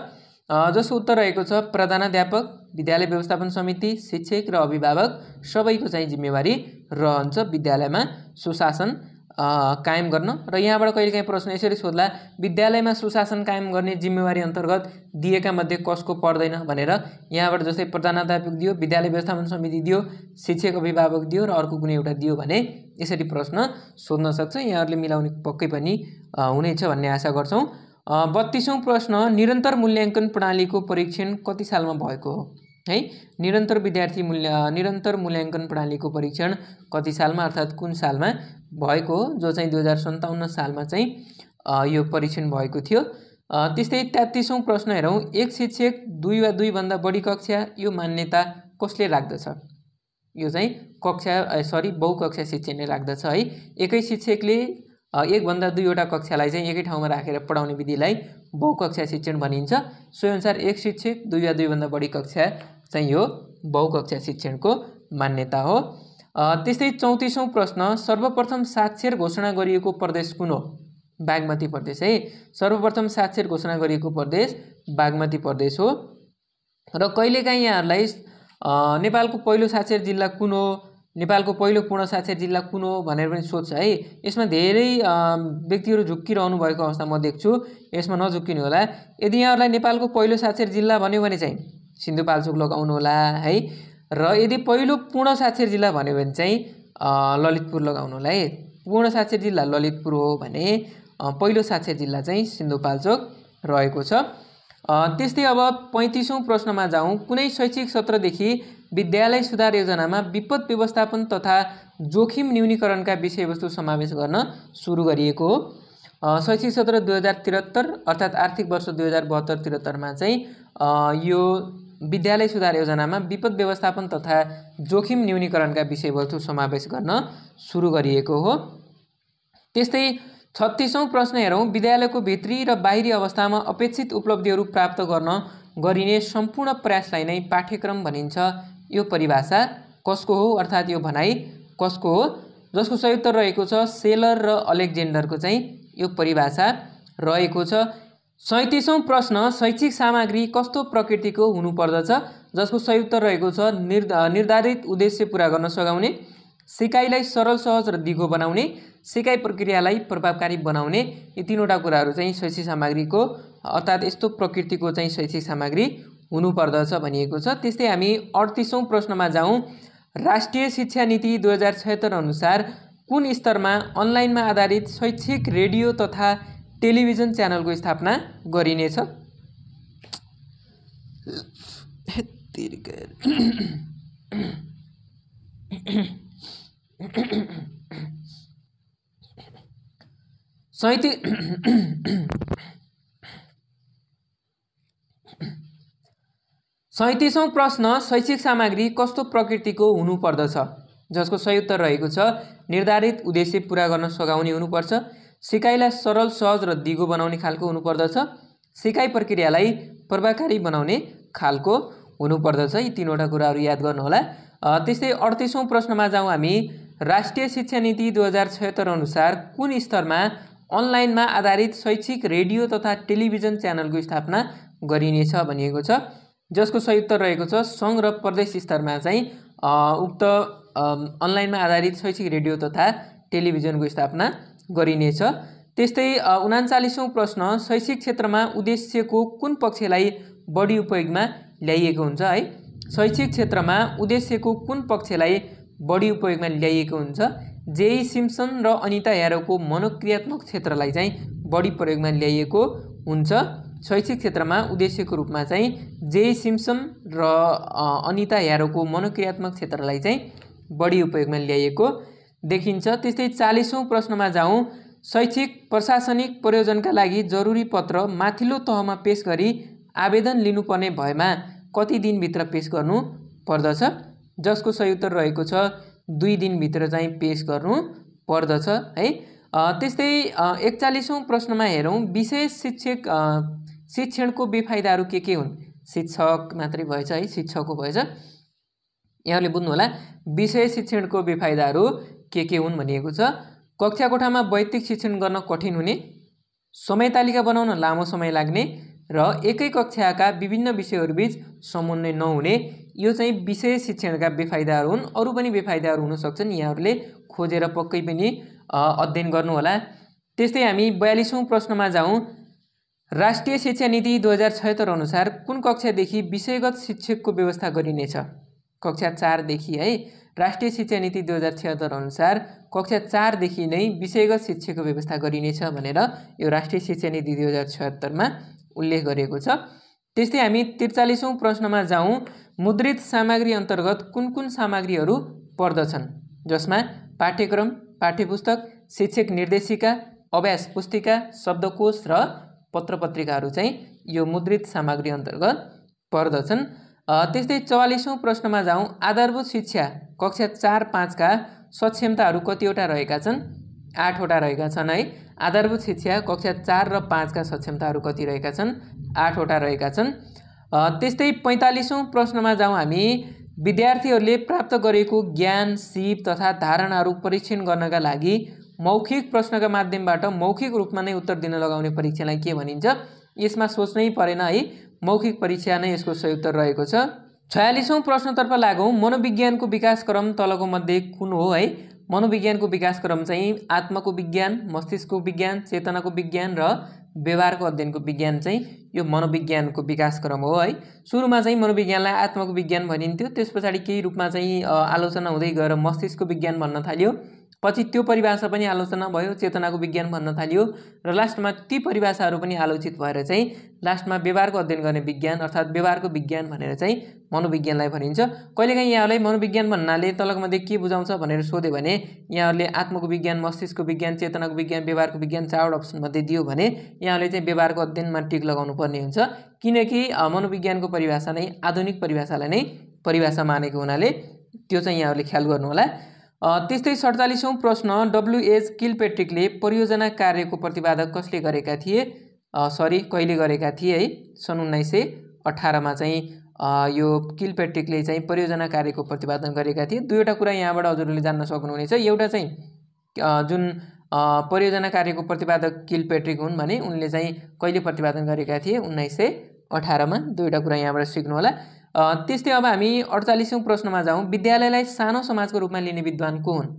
जसको उत्तर रहेको छ प्रधानाध्यापक विद्यालय व्यवस्थापन समिति शिक्षक र अभिभावक सबैको चाहिँ जिम्मेवारी रहन्छ विद्यालयमा सुशासन कायम गर्न र यहाँबाट कहिलेकाहीँ प्रश्न यसरी सोध्ला विद्यालयमा सुशासन कायम गर्ने जिम्मेवारी अन्तर्गत दिएका मध्ये कसको पर्दैन भनेर यहाँबाट जस्तै प्रधानाध्यापक दियो विद्यालय व्यवस्थापन समिति दियो शिक्षक अभिभावक दियो र अर्को कुनै एउटा दियो भने यसरी प्रश्न सोध्न सक्छ यहाँहरूले मिलाउने पक्कै पनि हुनेछ भन्ने आशा गर्छौँ बत्तिसौँ प्रश्न निरन्तर मूल्याङ्कन प्रणालीको परीक्षण कति सालमा भएको हो है निरन्तर विद्यार्थी मूल्य निरन्तर मूल्याङ्कन प्रणालीको परीक्षण कति सालमा अर्थात् कुन सालमा भएको हो जो चाहिँ दुई हजार सन्ताउन्न सालमा चाहिँ यो परीक्षण भएको थियो त्यस्तै तेत्तिसौँ प्रश्न हेरौँ एक शिक्षक दुई वा दुईभन्दा बढी कक्षा यो मान्यता कसले राख्दछ यो चाहिँ कक्षा सरी बहुकक्षा शिक्षक राख्दछ है एकै शिक्षकले एकभन्दा दुईवटा कक्षालाई चाहिँ एकै ठाउँमा राखेर पढाउने विधिलाई बहुकक्षा शिक्षण भनिन्छ सोहीअनुसार एक शिक्षक दुई वा दुईभन्दा बढी कक्षा चाहिँ यो बहुकक्षा शिक्षणको मान्यता हो त्यस्तै चौतिसौँ प्रश्न सर्वप्रथम साक्षर घोषणा गरिएको प्रदेश कुन हो बागमती प्रदेश है सर्वप्रथम साक्षर घोषणा गरिएको प्रदेश बागमती प्रदेश हो र कहिलेकाहीँ यहाँहरूलाई नेपालको पहिलो साक्षर जिल्ला कुन हो नेपालको पहिलो पूर्ण साक्षर जिल्ला कुन हो भनेर पनि सोध्छ है यसमा धेरै व्यक्तिहरू झुक्किरहनु भएको अवस्था म देख्छु यसमा नझुक्किनु होला यदि यहाँहरूलाई नेपालको पहिलो साक्षर जिल्ला भन्यो भने चाहिँ सिन्धुपाल्चोक लगाउनु होला है र यदि पहिलो पूर्ण साक्षर जिल्ला भन्यो भने चाहिँ ललितपुर लगाउनु होला है पूर्ण साक्षर जिल्ला ललितपुर हो भने पहिलो साक्षर जिल्ला चाहिँ सिन्धुपाल्चोक रहेको छ त्यस्तै अब पैँतिसौँ प्रश्नमा जाउँ कुनै शैक्षिक सत्रदेखि विद्यालय सुधार योजनामा विपद व्यवस्थापन तथा जोखिम न्यूनीकरणका विषयवस्तु समावेश गर्न सुरु गरिएको हो शैक्षिक सत्र दुई हजार त्रिहत्तर अर्थात् आर्थिक वर्ष दुई हजार बहत्तर त्रिहत्तरमा चाहिँ यो विद्यालय सुधार योजनामा विपद व्यवस्थापन तथा जोखिम न्यूनीकरणका विषयवस्तु समावेश गर्न सुरु गरिएको हो त्यस्तै छत्तिसौँ प्रश्न हेरौँ विद्यालयको भित्री र बाहिरी अवस्थामा अपेक्षित उपलब्धिहरू प्राप्त गर्न गरिने सम्पूर्ण प्रयासलाई नै पाठ्यक्रम भनिन्छ यो परिभाषा कसको हो अर्थात् यो भनाइ कसको हो जसको संयुक्त रहेको छ सेलर र अलेक्जेन्डरको चाहिँ यो परिभाषा रहेको छ सैतिसौँ प्रश्न शैक्षिक सामग्री कस्तो प्रकृतिको हुनुपर्दछ जसको संयुक्त रहेको छ निर्धारित उद्देश्य पुरा गर्न सघाउने सिकाइलाई सरल सहज र दिगो बनाउने सिकाइ प्रक्रियालाई प्रभावकारी बनाउने यी तिनवटा कुराहरू चाहिँ शैक्षिक सामग्रीको अर्थात् यस्तो प्रकृतिको चाहिँ शैक्षिक सामग्री हुनुपर्दछ भनिएको छ त्यस्तै हामी अडतिसौँ प्रश्नमा जाउँ राष्ट्रिय शिक्षा नीति दुई हजार अनुसार कुन स्तरमा अनलाइनमा आधारित शैक्षिक रेडियो तथा टेलिभिजन च्यानलको स्थापना गरिनेछ सैति सैँतिसौँ प्रश्न शैक्षिक सामग्री कस्तो प्रकृतिको हुनुपर्दछ जसको सही उत्तर रहेको छ निर्धारित उद्देश्य पुरा गर्न सघाउने हुनुपर्छ सिकाइलाई सरल सहज र दिगो बनाउने खालको हुनुपर्दछ सिकाइ प्रक्रियालाई प्रभावकारी बनाउने खालको हुनुपर्दछ यी तिनवटा कुराहरू याद गर्नुहोला त्यस्तै अडतिसौँ प्रश्नमा जाउँ हामी राष्ट्रिय शिक्षा नीति दुई हजार छत्तर अनुसार कुन स्तरमा अनलाइनमा आधारित शैक्षिक रेडियो तथा टेलिभिजन च्यानलको स्थापना गरिनेछ भनिएको छ जसको सही उत्तर रहेको छ सङ्घ र प्रदेश स्तरमा चाहिँ उक्त अनलाइनमा आधारित शैक्षिक रेडियो तथा टेलिभिजनको स्थापना गरिनेछ त्यस्तै उनाचालिसौँ प्रश्न शैक्षिक क्षेत्रमा उद्देश्यको कुन पक्षलाई बढी उपयोगमा ल्याइएको हुन्छ है शैक्षिक क्षेत्रमा उद्देश्यको कुन पक्षलाई बढी उपयोगमा ल्याइएको हुन्छ जेई सिम्सन र अनिता यारोको मनोक्रियात्मक क्षेत्रलाई चाहिँ बढी प्रयोगमा ल्याइएको हुन्छ शैक्षिक क्षेत्रमा उद्देश्यको रूपमा चाहिँ जेई सिम्सन र अनिता यारोको मनोक्रियात्मक क्षेत्रलाई चाहिँ बढी उपयोगमा ल्याइएको देखिन्छ त्यस्तै चालिसौँ प्रश्नमा जाउँ शैक्षिक प्रशासनिक प्रयोजनका लागि जरुरी पत्र माथिल्लो तहमा पेस गरी आवेदन लिनुपर्ने भएमा कति दिनभित्र पेस गर्नु पर्दछ जसको सही उत्तर रहेको छ दुई दिनभित्र चाहिँ पेस गर्नु पर्दछ है त्यस्तै एकचालिसौँ प्रश्नमा हेरौँ विशेष शिक्षक शिक्षणको बेफाइदाहरू के के हुन् शिक्षक मात्रै भएछ है शिक्षकको भएछ यहाँले बुझ्नुहोला विषय शिक्षणको बेफाइदाहरू के के हुन् भनिएको छ कक्षा कोठामा वैदिक शिक्षण गर्न कठिन हुने समय तालिका बनाउन लामो समय लाग्ने र एकै कक्षाका विभिन्न विषयहरूबीच समन्वय नहुने यो चाहिँ विषय शिक्षणका बेफाइदाहरू हुन् अरू पनि बेफाइदाहरू हुनसक्छन् यहाँहरूले खोजेर पक्कै पनि अध्ययन गर्नुहोला त्यस्तै हामी बयालिसौँ प्रश्नमा जाउँ राष्ट्रिय शिक्षा नीति दुई हजार छयत्तर अनुसार कुन कक्षादेखि विषयगत शिक्षकको व्यवस्था गरिनेछ कक्षा चारदेखि है राष्ट्रिय शिक्षा नीति दुई हजार छिहत्तर अनुसार कक्षा चारदेखि नै विषयगत शिक्षाको व्यवस्था गरिनेछ भनेर यो राष्ट्रिय शिक्षा नीति दुई हजार छिहत्तरमा उल्लेख गरिएको छ त्यस्तै हामी त्रिचालिसौँ प्रश्नमा जाउँ मुद्रित सामग्री अन्तर्गत कुन कुन सामग्रीहरू पर्दछन् जसमा पाठ्यक्रम पाठ्यपुस्तक शिक्षक निर्देशिका अभ्यास पुस्तिका शब्दकोश र पत्रपत्रिकाहरू चाहिँ यो मुद्रित सामग्री अन्तर्गत पर्दछन् त्यस्तै चौवालिसौँ प्रश्नमा जाउँ आधारभूत शिक्षा कक्षा चार पाँचका सक्षमताहरू कतिवटा रहेका छन् आठवटा रहेका छन् है आधारभूत शिक्षा कक्षा चार र पाँचका सक्षमताहरू कति रहेका छन् आठवटा रहेका छन् त्यस्तै पैँतालिसौँ प्रश्नमा जाउँ हामी विद्यार्थीहरूले प्राप्त गरेको ज्ञान सिप तथा धारणाहरू परीक्षण गर्नका लागि मौखिक प्रश्नका माध्यमबाट मौखिक रूपमा नै उत्तर दिन लगाउने परीक्षालाई के भनिन्छ यसमा सोच्नै परेन है मौखिक परीक्षा नै यसको उत्तर रहेको छ छयालिसौँ प्रश्नतर्फ लागौँ मनोविज्ञानको विकासक्रम तलको मध्ये कुन हो है मनोविज्ञानको विकासक्रम चाहिँ आत्माको विज्ञान मस्तिष्कको विज्ञान चेतनाको विज्ञान र व्यवहारको अध्ययनको विज्ञान चाहिँ यो मनोविज्ञानको विकासक्रम हो है सुरुमा चाहिँ मनोविज्ञानलाई आत्माको विज्ञान भनिन्थ्यो त्यस पछाडि केही रूपमा चाहिँ आलोचना हुँदै गएर मस्तिष्कको विज्ञान भन्न थाल्यो पछि त्यो परिभाषा पनि आलोचना भयो चेतनाको विज्ञान भन्न थालियो र लास्टमा ती परिभाषाहरू पनि आलोचित भएर चाहिँ लास्टमा व्यवहारको अध्ययन गर्ने विज्ञान अर्थात् व्यवहारको विज्ञान भनेर चाहिँ मनोविज्ञानलाई भनिन्छ कहिलेकाहीँ यहाँहरूलाई मनोविज्ञान भन्नाले तलकमध्ये के बुझाउँछ भनेर सोध्यो भने यहाँहरूले आत्मको विज्ञान मस्तिष्कको विज्ञान चेतनाको विज्ञान व्यवहारको विज्ञान चारवटा अप्सनमध्ये दियो भने यहाँले चाहिँ व्यवहारको अध्ययनमा टिक लगाउनु पर्ने हुन्छ किनकि मनोविज्ञानको परिभाषा नै आधुनिक परिभाषालाई नै परिभाषा मानेको हुनाले त्यो चाहिँ यहाँहरूले ख्याल गर्नुहोला त्यस्तै सडचालिसौँ प्रश्न डब्लुएच किलपेट्रिकले परियोजना कार्यको प्रतिपादक कसले गरेका थिए सरी कहिले गरेका थिए है सन् उन्नाइस सय अठारमा चाहिँ यो किलपेट्रिकले चाहिँ परियोजना कार्यको प्रतिपादन गरेका थिए दुईवटा कुरा यहाँबाट हजुरहरूले जान्न सक्नुहुनेछ एउटा चाहिँ जुन परियोजना कार्यको प्रतिपादक किलपेट्रिक हुन् भने उनले चाहिँ कहिले प्रतिपादन गरेका थिए उन्नाइस सय अठारमा दुईवटा कुरा यहाँबाट सिक्नुहोला त्यस्तै अब हामी अडचालिसौँ प्रश्नमा जाउँ विद्यालयलाई सानो समाजको रूपमा लिने विद्वान को हुन्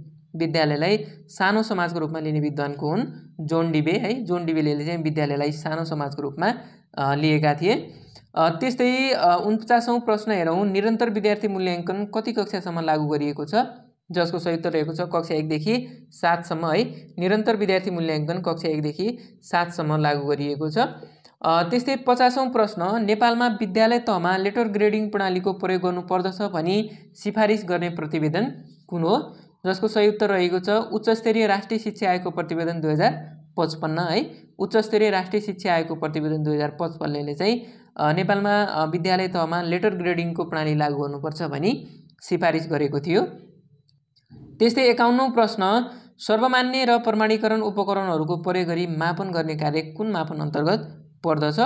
विद्यालयलाई सानो समाजको रूपमा लिने विद्वान को हुन् जोन डिबे है जोन डिबेले चाहिँ विद्यालयलाई सानो समाजको रूपमा लिएका थिए त्यस्तै उन्चासौँ प्रश्न हेरौँ निरन्तर विद्यार्थी मूल्याङ्कन कति कक्षासम्म लागू गरिएको छ जसको उत्तर रहेको छ कक्षा एकदेखि सातसम्म है निरन्तर विद्यार्थी मूल्याङ्कन कक्षा एकदेखि सातसम्म लागू गरिएको छ त्यस्तै पचासौँ प्रश्न नेपालमा विद्यालय तहमा लेटर ग्रेडिङ प्रणालीको प्रयोग गर्नुपर्दछ भनी सिफारिस गर्ने प्रतिवेदन कुन हो जसको सही उत्तर रहेको छ उच्चस्तरीय राष्ट्रिय शिक्षा आयोगको प्रतिवेदन दुई हजार पचपन्न है उच्चस्तरीय राष्ट्रिय शिक्षा आयोगको प्रतिवेदन दुई हजार पचपन्नले चाहिँ नेपालमा विद्यालय तहमा लेटर ग्रेडिङको प्रणाली लागू गर्नुपर्छ भनी सिफारिस गरेको थियो त्यस्तै एकाउन्नौँ प्रश्न सर्वमान्य र प्रमाणीकरण उपकरणहरूको प्रयोग गरी मापन गर्ने कार्य कुन मापन अन्तर्गत पर्दछ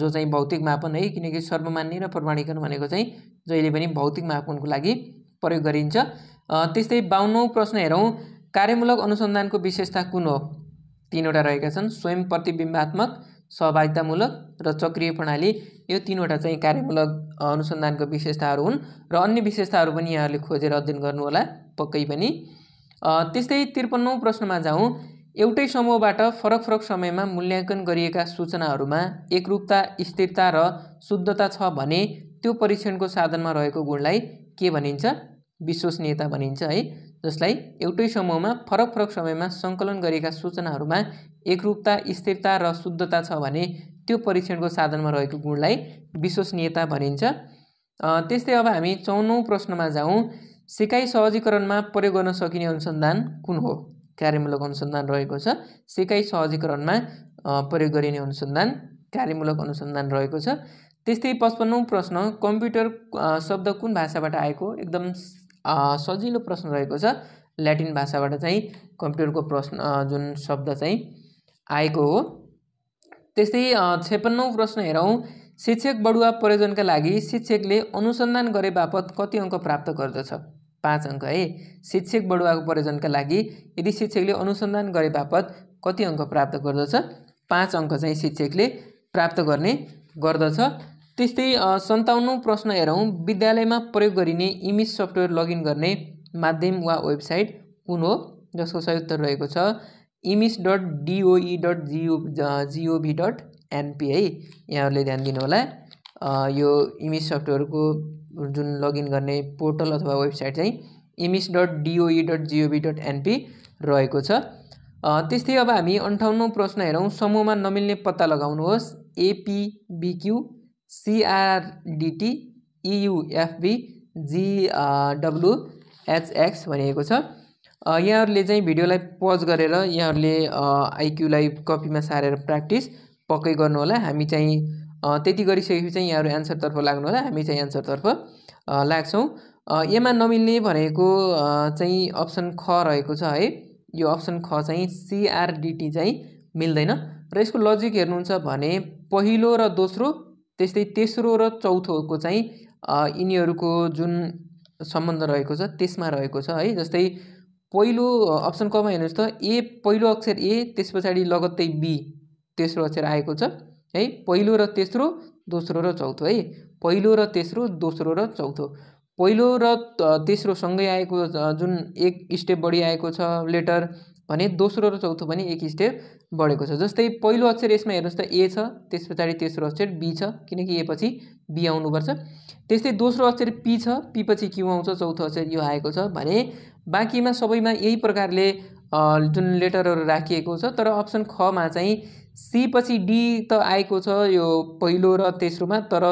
जो चाहिँ भौतिक मापन है किनकि सर्वमान्य र प्रमाणीकरण भनेको चाहिँ जहिले पनि भौतिक मापनको लागि प्रयोग गरिन्छ त्यस्तै बाहुनौँ प्रश्न हेरौँ कार्यमूलक अनुसन्धानको विशेषता कुन हो तिनवटा रहेका छन् स्वयं प्रतिबिम्बात्मक सहभागितामूलक र चक्रिय प्रणाली यो तिनवटा चाहिँ कार्यमूलक अनुसन्धानको विशेषताहरू हुन् र अन्य विशेषताहरू पनि यहाँहरूले खोजेर अध्ययन गर्नुहोला पक्कै पनि त्यस्तै त्रिपन्नौ प्रश्नमा जाउँ एउटै समूहबाट फरक फरक समयमा मूल्याङ्कन गरिएका सूचनाहरूमा एकरूपता स्थिरता र शुद्धता छ भने त्यो परीक्षणको साधनमा रहेको गुणलाई के भनिन्छ विश्वसनीयता भनिन्छ है जसलाई एउटै समूहमा फरक फरक समयमा सङ्कलन गरिएका सूचनाहरूमा एकरूपता स्थिरता र शुद्धता छ भने त्यो परीक्षणको साधनमा रहेको गुणलाई विश्वसनीयता भनिन्छ त्यस्तै अब हामी चौनौ प्रश्नमा जाउँ सिकाइ सहजीकरणमा प्रयोग गर्न सकिने अनुसन्धान कुन हो कार्यमूलक अनुसन्धान रहेको छ सिकाइ सहजीकरणमा प्रयोग गरिने अनुसन्धान कार्यमूलक अनुसन्धान रहेको छ त्यस्तै पचपन्नौँ प्रश्न कम्प्युटर शब्द कुन भाषाबाट आएको एकदम सजिलो प्रश्न रहेको छ ल्याटिन भाषाबाट चाहिँ कम्प्युटरको प्रश्न जुन शब्द चाहिँ आएको हो त्यस्तै छेपन्नौँ प्रश्न हेरौँ शिक्षक बढुवा प्रयोजनका लागि शिक्षकले अनुसन्धान गरे बापत कति अङ्क प्राप्त गर्दछ पाँच अङ्क है शिक्षक बडुवाको प्रयोजनका लागि यदि शिक्षकले अनुसन्धान गरे बापत कति अङ्क प्राप्त गर्दछ पाँच अङ्क चाहिँ शिक्षकले प्राप्त गर्ने गर्दछ त्यस्तै सन्ताउन्न प्रश्न हेरौँ विद्यालयमा प्रयोग गरिने इमिस सफ्टवेयर लगइन गर्ने माध्यम वा वेबसाइट कुन हो जसको उत्तर रहेको छ इमिस डट डिओई डट जिओ जिओभी डट एनपी है यहाँहरूले ध्यान दिनुहोला यो इमिस सफ्टवेयरको जुन लगइन गर्ने पोर्टल अथवा वेबसाइट चाहिँ EMIS dot DOE dot gov dot NP रहेको छ त्यस्तै अब हामी अन्ठाउन्नौ प्रश्न हेरौँ समूहमा नमिल्ने पत्ता लगाउनुहोस् एपिबिक्यु सिआरडिटी इयुएफबी जिडब्लु एचएक्स भनिएको छ यहाँहरूले चाहिँ भिडियोलाई पज गरेर यहाँहरूले आइक्यूलाई कपीमा सारेर प्र्याक्टिस पक्कै गर्नुहोला हामी चाहिँ त्यति गरिसकेपछि चाहिँ यहाँहरू एन्सरतर्फ होला हामी चाहिँ एन्सरतर्फ लाग्छौँ एमा नमिल्ने भनेको चाहिँ अप्सन ख रहेको छ है यो अप्सन ख चाहिँ सिआरडिटी चाहिँ मिल्दैन र यसको लजिक हेर्नुहुन्छ भने पहिलो र दोस्रो त्यस्तै तेस्रो र चौथोको चाहिँ यिनीहरूको जुन सम्बन्ध रहेको छ त्यसमा रहेको छ है जस्तै पहिलो अप्सन कमा हेर्नुहोस् त ए पहिलो अक्षर ए त्यस पछाडि लगत्तै बी तेस्रो अक्षर आएको छ है पहिलो र तेस्रो दोस्रो र चौथो है पहिलो र तेस्रो दोस्रो र चौथो पहिलो र तेस्रो सँगै आएको जुन एक स्टेप बढी आएको छ लेटर भने दोस्रो र चौथो पनि एक स्टेप बढेको छ जस्तै पहिलो अक्षर यसमा हेर्नुहोस् त ए छ त्यस पछाडि तेस्रो अक्षर बी छ किनकि ए पछि बी आउनुपर्छ त्यस्तै दोस्रो अक्षर पी छ पी पछि क्यु आउँछ चौथो अक्षर यो आएको छ भने बाँकीमा सबैमा यही प्रकारले जुन लेटरहरू राखिएको छ तर अप्सन खमा चाहिँ सी पछि डी त आएको छ यो पहिलो र तेस्रोमा तर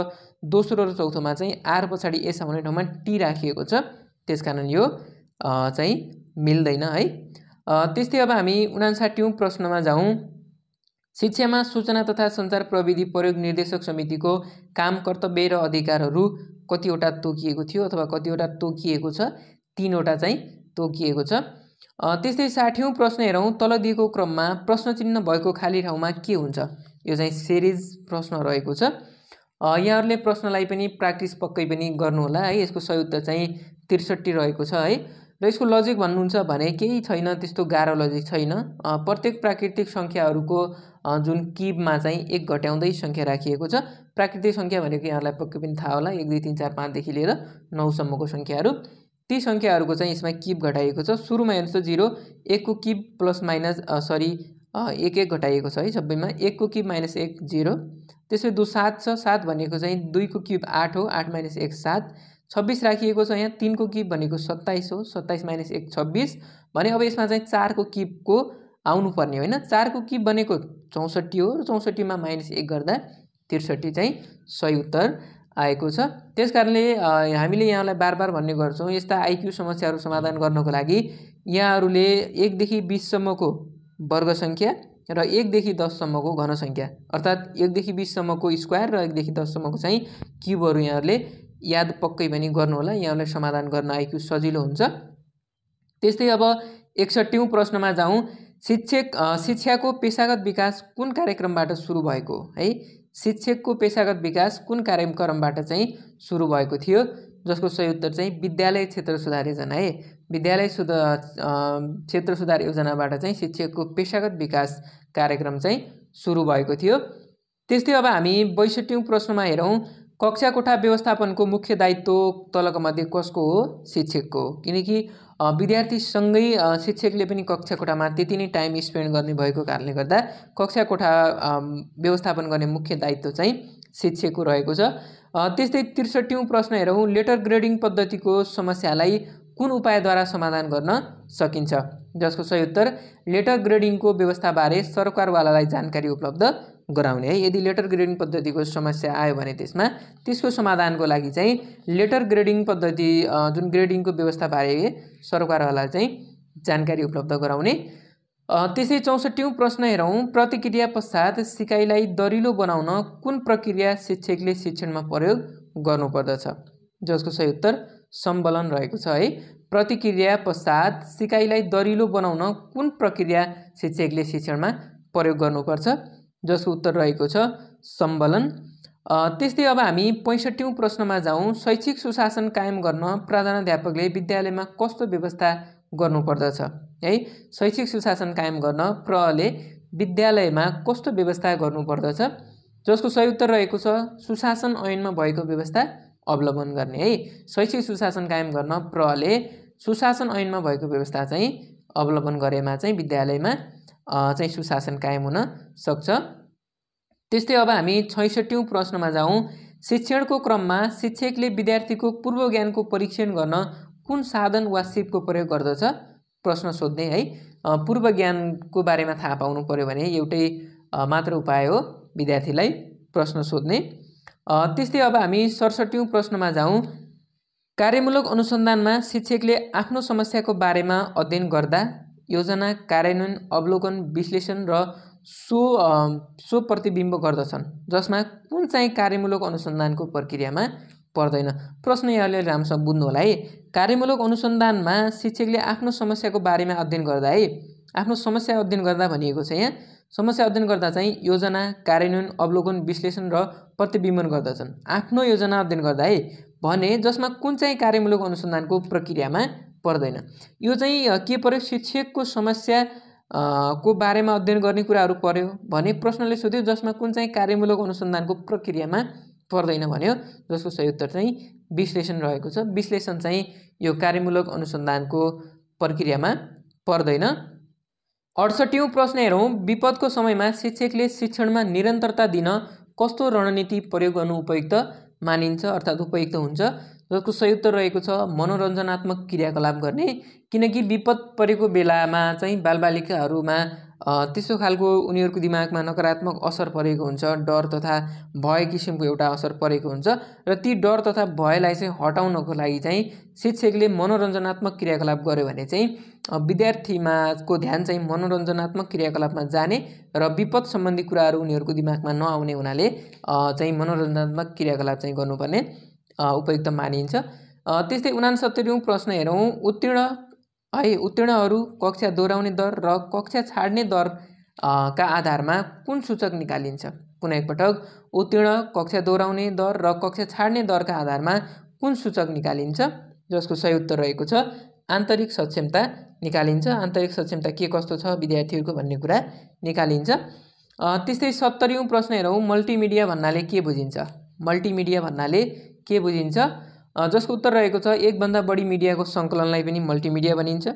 दोस्रो र चौथोमा चाहिँ आर पछाडि एस आउने ठाउँमा टी राखिएको छ त्यस कारण यो चाहिँ मिल्दैन है त्यस्तै अब हामी उनासाठी प्रश्नमा जाउँ शिक्षामा सूचना तथा सञ्चार प्रविधि प्रयोग निर्देशक समितिको काम कर्तव्य र अधिकारहरू कतिवटा तोकिएको थियो अथवा कतिवटा तोकिएको छ तिनवटा चाहिँ तोकिएको छ त्यस्तै साठीौँ प्रश्न हेरौँ तल दिएको क्रममा प्रश्न चिन्ह भएको खाली ठाउँमा के हुन्छ यो चाहिँ सिरिज प्रश्न रहेको छ यहाँहरूले प्रश्नलाई पनि प्र्याक्टिस पक्कै पनि गर्नुहोला है यसको उत्तर चाहिँ त्रिसठी रहेको छ है र यसको लजिक भन्नुहुन्छ भने केही छैन त्यस्तो गाह्रो लजिक छैन प्रत्येक प्राकृतिक सङ्ख्याहरूको जुन किबमा चाहिँ एक घट्याउँदै सङ्ख्या राखिएको छ प्राकृतिक सङ्ख्या भनेको यहाँहरूलाई पक्कै पनि थाहा होला एक दुई तिन चार पाँचदेखि लिएर नौसम्मको सङ्ख्याहरू ती संख्या चाहिँ यसमा किप घटाइएको छ सुरुमा हेर्नुहोस् जीरो एक को किप प्लस माइनस सरी एक एक हाई सब में एक को किप माइनस एक जीरो त्यसै दो सात छ सात बने दुई को किप आठ हो आठ माइनस एक सात छब्बीस राखी छ यहाँ को किप बने सत्ताइस हो सत्ताइस माइनस एक छब्बीस भाई अब किप को आने पर्ने होना चार को किप बने चौसठी हो चौसठी में माइनस एक गर्दा त्रिसठी चाहिँ सही उत्तर आएको छ त्यस कारणले हामीले यहाँलाई बार बार भन्ने गर्छौँ यस्ता आइक्यू समस्याहरू समाधान गर्नको लागि यहाँहरूले एकदेखि बिससम्मको वर्ग सङ्ख्या र एकदेखि दससम्मको घनसङ्ख्या अर्थात् एकदेखि बिससम्मको स्क्वायर र एकदेखि दससम्मको चाहिँ क्युबहरू यहाँहरूले याद पक्कै पनि गर्नुहोला यहाँलाई समाधान गर्न आइक्यू सजिलो हुन्छ त्यस्तै अब एकसट्ठीौँ प्रश्नमा जाउँ शिक्षक शिक्षाको पेसागत विकास कुन कार्यक्रमबाट सुरु भएको है शिक्षकको पेसागत विकास कुन कार्यक्रमबाट चाहिँ सुरु भएको थियो जसको सही उत्तर चाहिँ विद्यालय क्षेत्र सुधार योजना है विद्यालय सुधार क्षेत्र सुधार योजनाबाट चाहिँ शिक्षकको पेसागत विकास कार्यक्रम चाहिँ सुरु भएको थियो त्यस्तै अब हामी बैसठीौँ प्रश्नमा हेरौँ कक्षा कोठा व्यवस्थापनको मुख्य दायित्व तलको मध्ये कसको हो शिक्षकको किनकि विद्यार्थीसँगै शिक्षकले पनि कक्षा कोठामा त्यति नै टाइम स्पेन्ड गर्ने भएको कारणले गर्दा कक्षा कोठा व्यवस्थापन गर्ने मुख्य दायित्व चाहिँ शिक्षकको रहेको छ त्यस्तै त्रिसठीौँ प्रश्न हेरौँ लेटर ग्रेडिङ पद्धतिको समस्यालाई कुन उपायद्वारा समाधान गर्न सकिन्छ जसको सही उत्तर लेटर ग्रेडिङको व्यवस्थाबारे सरकारवालालाई जानकारी उपलब्ध गराउने है यदि लेटर ग्रेडिङ पद्धतिको समस्या आयो भने त्यसमा त्यसको समाधानको लागि चाहिँ लेटर ग्रेडिङ पद्धति जुन ग्रेडिङको व्यवस्था व्यवस्थाबारे सरकारहरूलाई चाहिँ जानकारी उपलब्ध गराउने त्यसै चौसठौँ प्रश्न हेरौँ प्रतिक्रिया पश्चात सिकाइलाई दरिलो बनाउन कुन प्रक्रिया शिक्षकले शिक्षणमा प्रयोग गर्नुपर्दछ जसको सही उत्तर सम्बलन रहेको छ है प्रतिक्रिया पश्चात सिकाइलाई दरिलो बनाउन कुन प्रक्रिया शिक्षकले शिक्षणमा प्रयोग गर्नुपर्छ जसको उत्तर रहेको छ सम्बलन त्यस्तै अब हामी पैँसठौँ प्रश्नमा जाउँ शैक्षिक सुशासन कायम गर्न प्रधानाध्यापकले विद्यालयमा कस्तो व्यवस्था गर्नुपर्दछ है शैक्षिक सुशासन कायम गर्न प्रले विद्यालयमा कस्तो व्यवस्था गर्नुपर्दछ जसको सही उत्तर रहेको छ सुशासन ऐनमा भएको व्यवस्था अवलम्बन गर्ने है शैक्षिक सुशासन कायम गर्न प्रले सुशासन ऐनमा भएको व्यवस्था चाहिँ अवलम्बन गरेमा चाहिँ विद्यालयमा चाहिँ सुशासन कायम हुन सक्छ त्यस्तै अब हामी छैसठौँ प्रश्नमा जाउँ शिक्षणको क्रममा शिक्षकले विद्यार्थीको पूर्व ज्ञानको परीक्षण गर्न कुन साधन वा सिपको प्रयोग गर्दछ प्रश्न सोध्ने है पूर्व ज्ञानको बारेमा थाहा पाउनु पऱ्यो भने एउटै मात्र उपाय हो विद्यार्थीलाई प्रश्न सोध्ने त्यस्तै अब हामी सडसठौँ प्रश्नमा जाउँ कार्यमूलक अनुसन्धानमा शिक्षकले आफ्नो समस्याको बारेमा अध्ययन गर्दा योजना कार्यान्वयन अवलोकन विश्लेषण र सो सो प्रतिबिम्ब गर्दछन् जसमा कुन चाहिँ कार्यमूलक अनुसन्धानको प्रक्रियामा पर्दैन प्रश्न यहाँले राम्रोसँग बुझ्नु होला है कार्यमूलक अनुसन्धानमा शिक्षकले आफ्नो समस्याको बारेमा अध्ययन गर्दा है आफ्नो समस्या अध्ययन गर्दा भनिएको छ यहाँ समस्या अध्ययन गर्दा चाहिँ योजना कार्यान्वयन अवलोकन विश्लेषण र प्रतिबिम्बन गर्दछन् आफ्नो योजना अध्ययन गर्दा है भने जसमा कुन चाहिँ कार्यमूलक अनुसन्धानको प्रक्रियामा पर्दैन यो चाहिँ के पऱ्यो शिक्षकको समस्या को बारेमा अध्ययन गर्ने कुराहरू पर्यो भने प्रश्नले सोध्यो जसमा कुन चाहिँ कार्यमूलक अनुसन्धानको प्रक्रियामा पर्दैन भन्यो जसको सही उत्तर चाहिँ विश्लेषण रहेको छ विश्लेषण चाहिँ यो कार्यमूलक अनुसन्धानको प्रक्रियामा पर्दैन अडसठौँ प्रश्न हेरौँ विपदको समयमा शिक्षकले शिक्षणमा निरन्तरता दिन कस्तो रणनीति प्रयोग गर्नु उपयुक्त मानिन्छ अर्थात् उपयुक्त हुन्छ जसको संयुक्त रहेको छ मनोरञ्जनात्मक क्रियाकलाप गर्ने किनकि विपद परेको बेलामा चाहिँ बालबालिकाहरूमा त्यस्तो खालको उनीहरूको दिमागमा नकारात्मक असर परेको हुन्छ डर तथा भय किसिमको एउटा असर परेको हुन्छ र ती डर तथा भयलाई चाहिँ हटाउनको लागि चाहिँ शिक्षकले मनोरञ्जनात्मक क्रियाकलाप गर्यो भने चाहिँ विद्यार्थीमाको ध्यान चाहिँ मनोरञ्जनात्मक क्रियाकलापमा जाने र विपद सम्बन्धी कुराहरू उनीहरूको दिमागमा नआउने हुनाले चाहिँ मनोरञ्जनात्मक क्रियाकलाप चाहिँ गर्नुपर्ने उपयुक्त मानते त्यस्तै प्रश्न हर उत्तीर्ण हाई उत्तीर्ण कक्षा दोहराने दर र कक्षा छाड़ने दर का आधार में कुन सूचक निकालिन्छ एक पटक उत्तीर्ण कक्षा दोहराने दर र कक्षा का आधार में कुन सूचक निकालिन्छ जसको सही उत्तर रहे आंतरिक सक्षमता निकालिन्छ आंतरिक सक्षमता के कस्तो विद्यार्थी को भाई कुछ निकालिन्छ तस्ते सत्तरी प्रश्न हर मल्टीमीडिया भन्ना के बुझिन्छ मल्टीमीडिया भन्ना के बुझिन्छ जसको उत्तर रहेको छ एकभन्दा बढी मिडियाको सङ्कलनलाई पनि मल्टिमिडिया भनिन्छ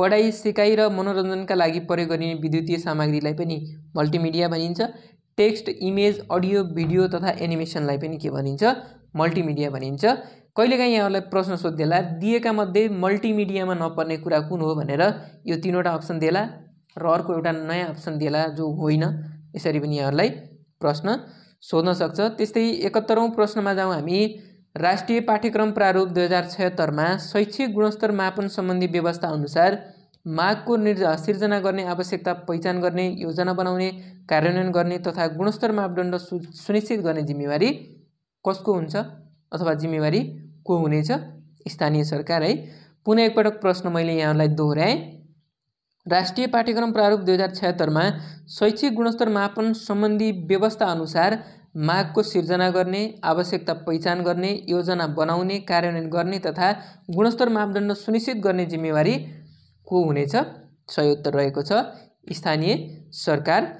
पढाइ सिकाइ र मनोरञ्जनका लागि प्रयोग गरिने विद्युतीय सामग्रीलाई पनि मल्टिमिडिया भनिन्छ टेक्स्ट इमेज अडियो भिडियो तथा एनिमेसनलाई पनि के भनिन्छ मल्टिमिडिया भनिन्छ कहिलेकाहीँ यहाँहरूलाई प्रश्न सोधिदिएला दिएका मध्ये मल्टिमिडियामा नपर्ने कुरा कुन हो भनेर यो तिनवटा अप्सन दिएला र अर्को एउटा नयाँ अप्सन दिएला जो होइन यसरी पनि यहाँहरूलाई प्रश्न सोध्न सक्छ त्यस्तै एकहत्तरौँ प्रश्नमा जाउँ हामी राष्ट्रिय पाठ्यक्रम प्रारूप दुई हजार छयत्तरमा शैक्षिक गुणस्तर मापन सम्बन्धी व्यवस्था अनुसार मागको निर्ज सिर्जना गर्ने आवश्यकता पहिचान गर्ने योजना बनाउने कार्यान्वयन गर्ने तथा गुणस्तर मापदण्ड सु सुनिश्चित गर्ने जिम्मेवारी कसको हुन्छ अथवा जिम्मेवारी को हुनेछ स्थानीय सरकार है पुनः एकपटक प्रश्न मैले यहाँलाई दोहोऱ्याएँ राष्ट्रिय पाठ्यक्रम प्रारूप दुई हजार छत्तरमा शैक्षिक गुणस्तर मापन सम्बन्धी व्यवस्था अनुसार मागको सिर्जना गर्ने आवश्यकता पहिचान गर्ने योजना बनाउने कार्यान्वयन गर्ने तथा गुणस्तर मापदण्ड सुनिश्चित गर्ने जिम्मेवारी को हुनेछ सही उत्तर रहेको छ स्थानीय सरकार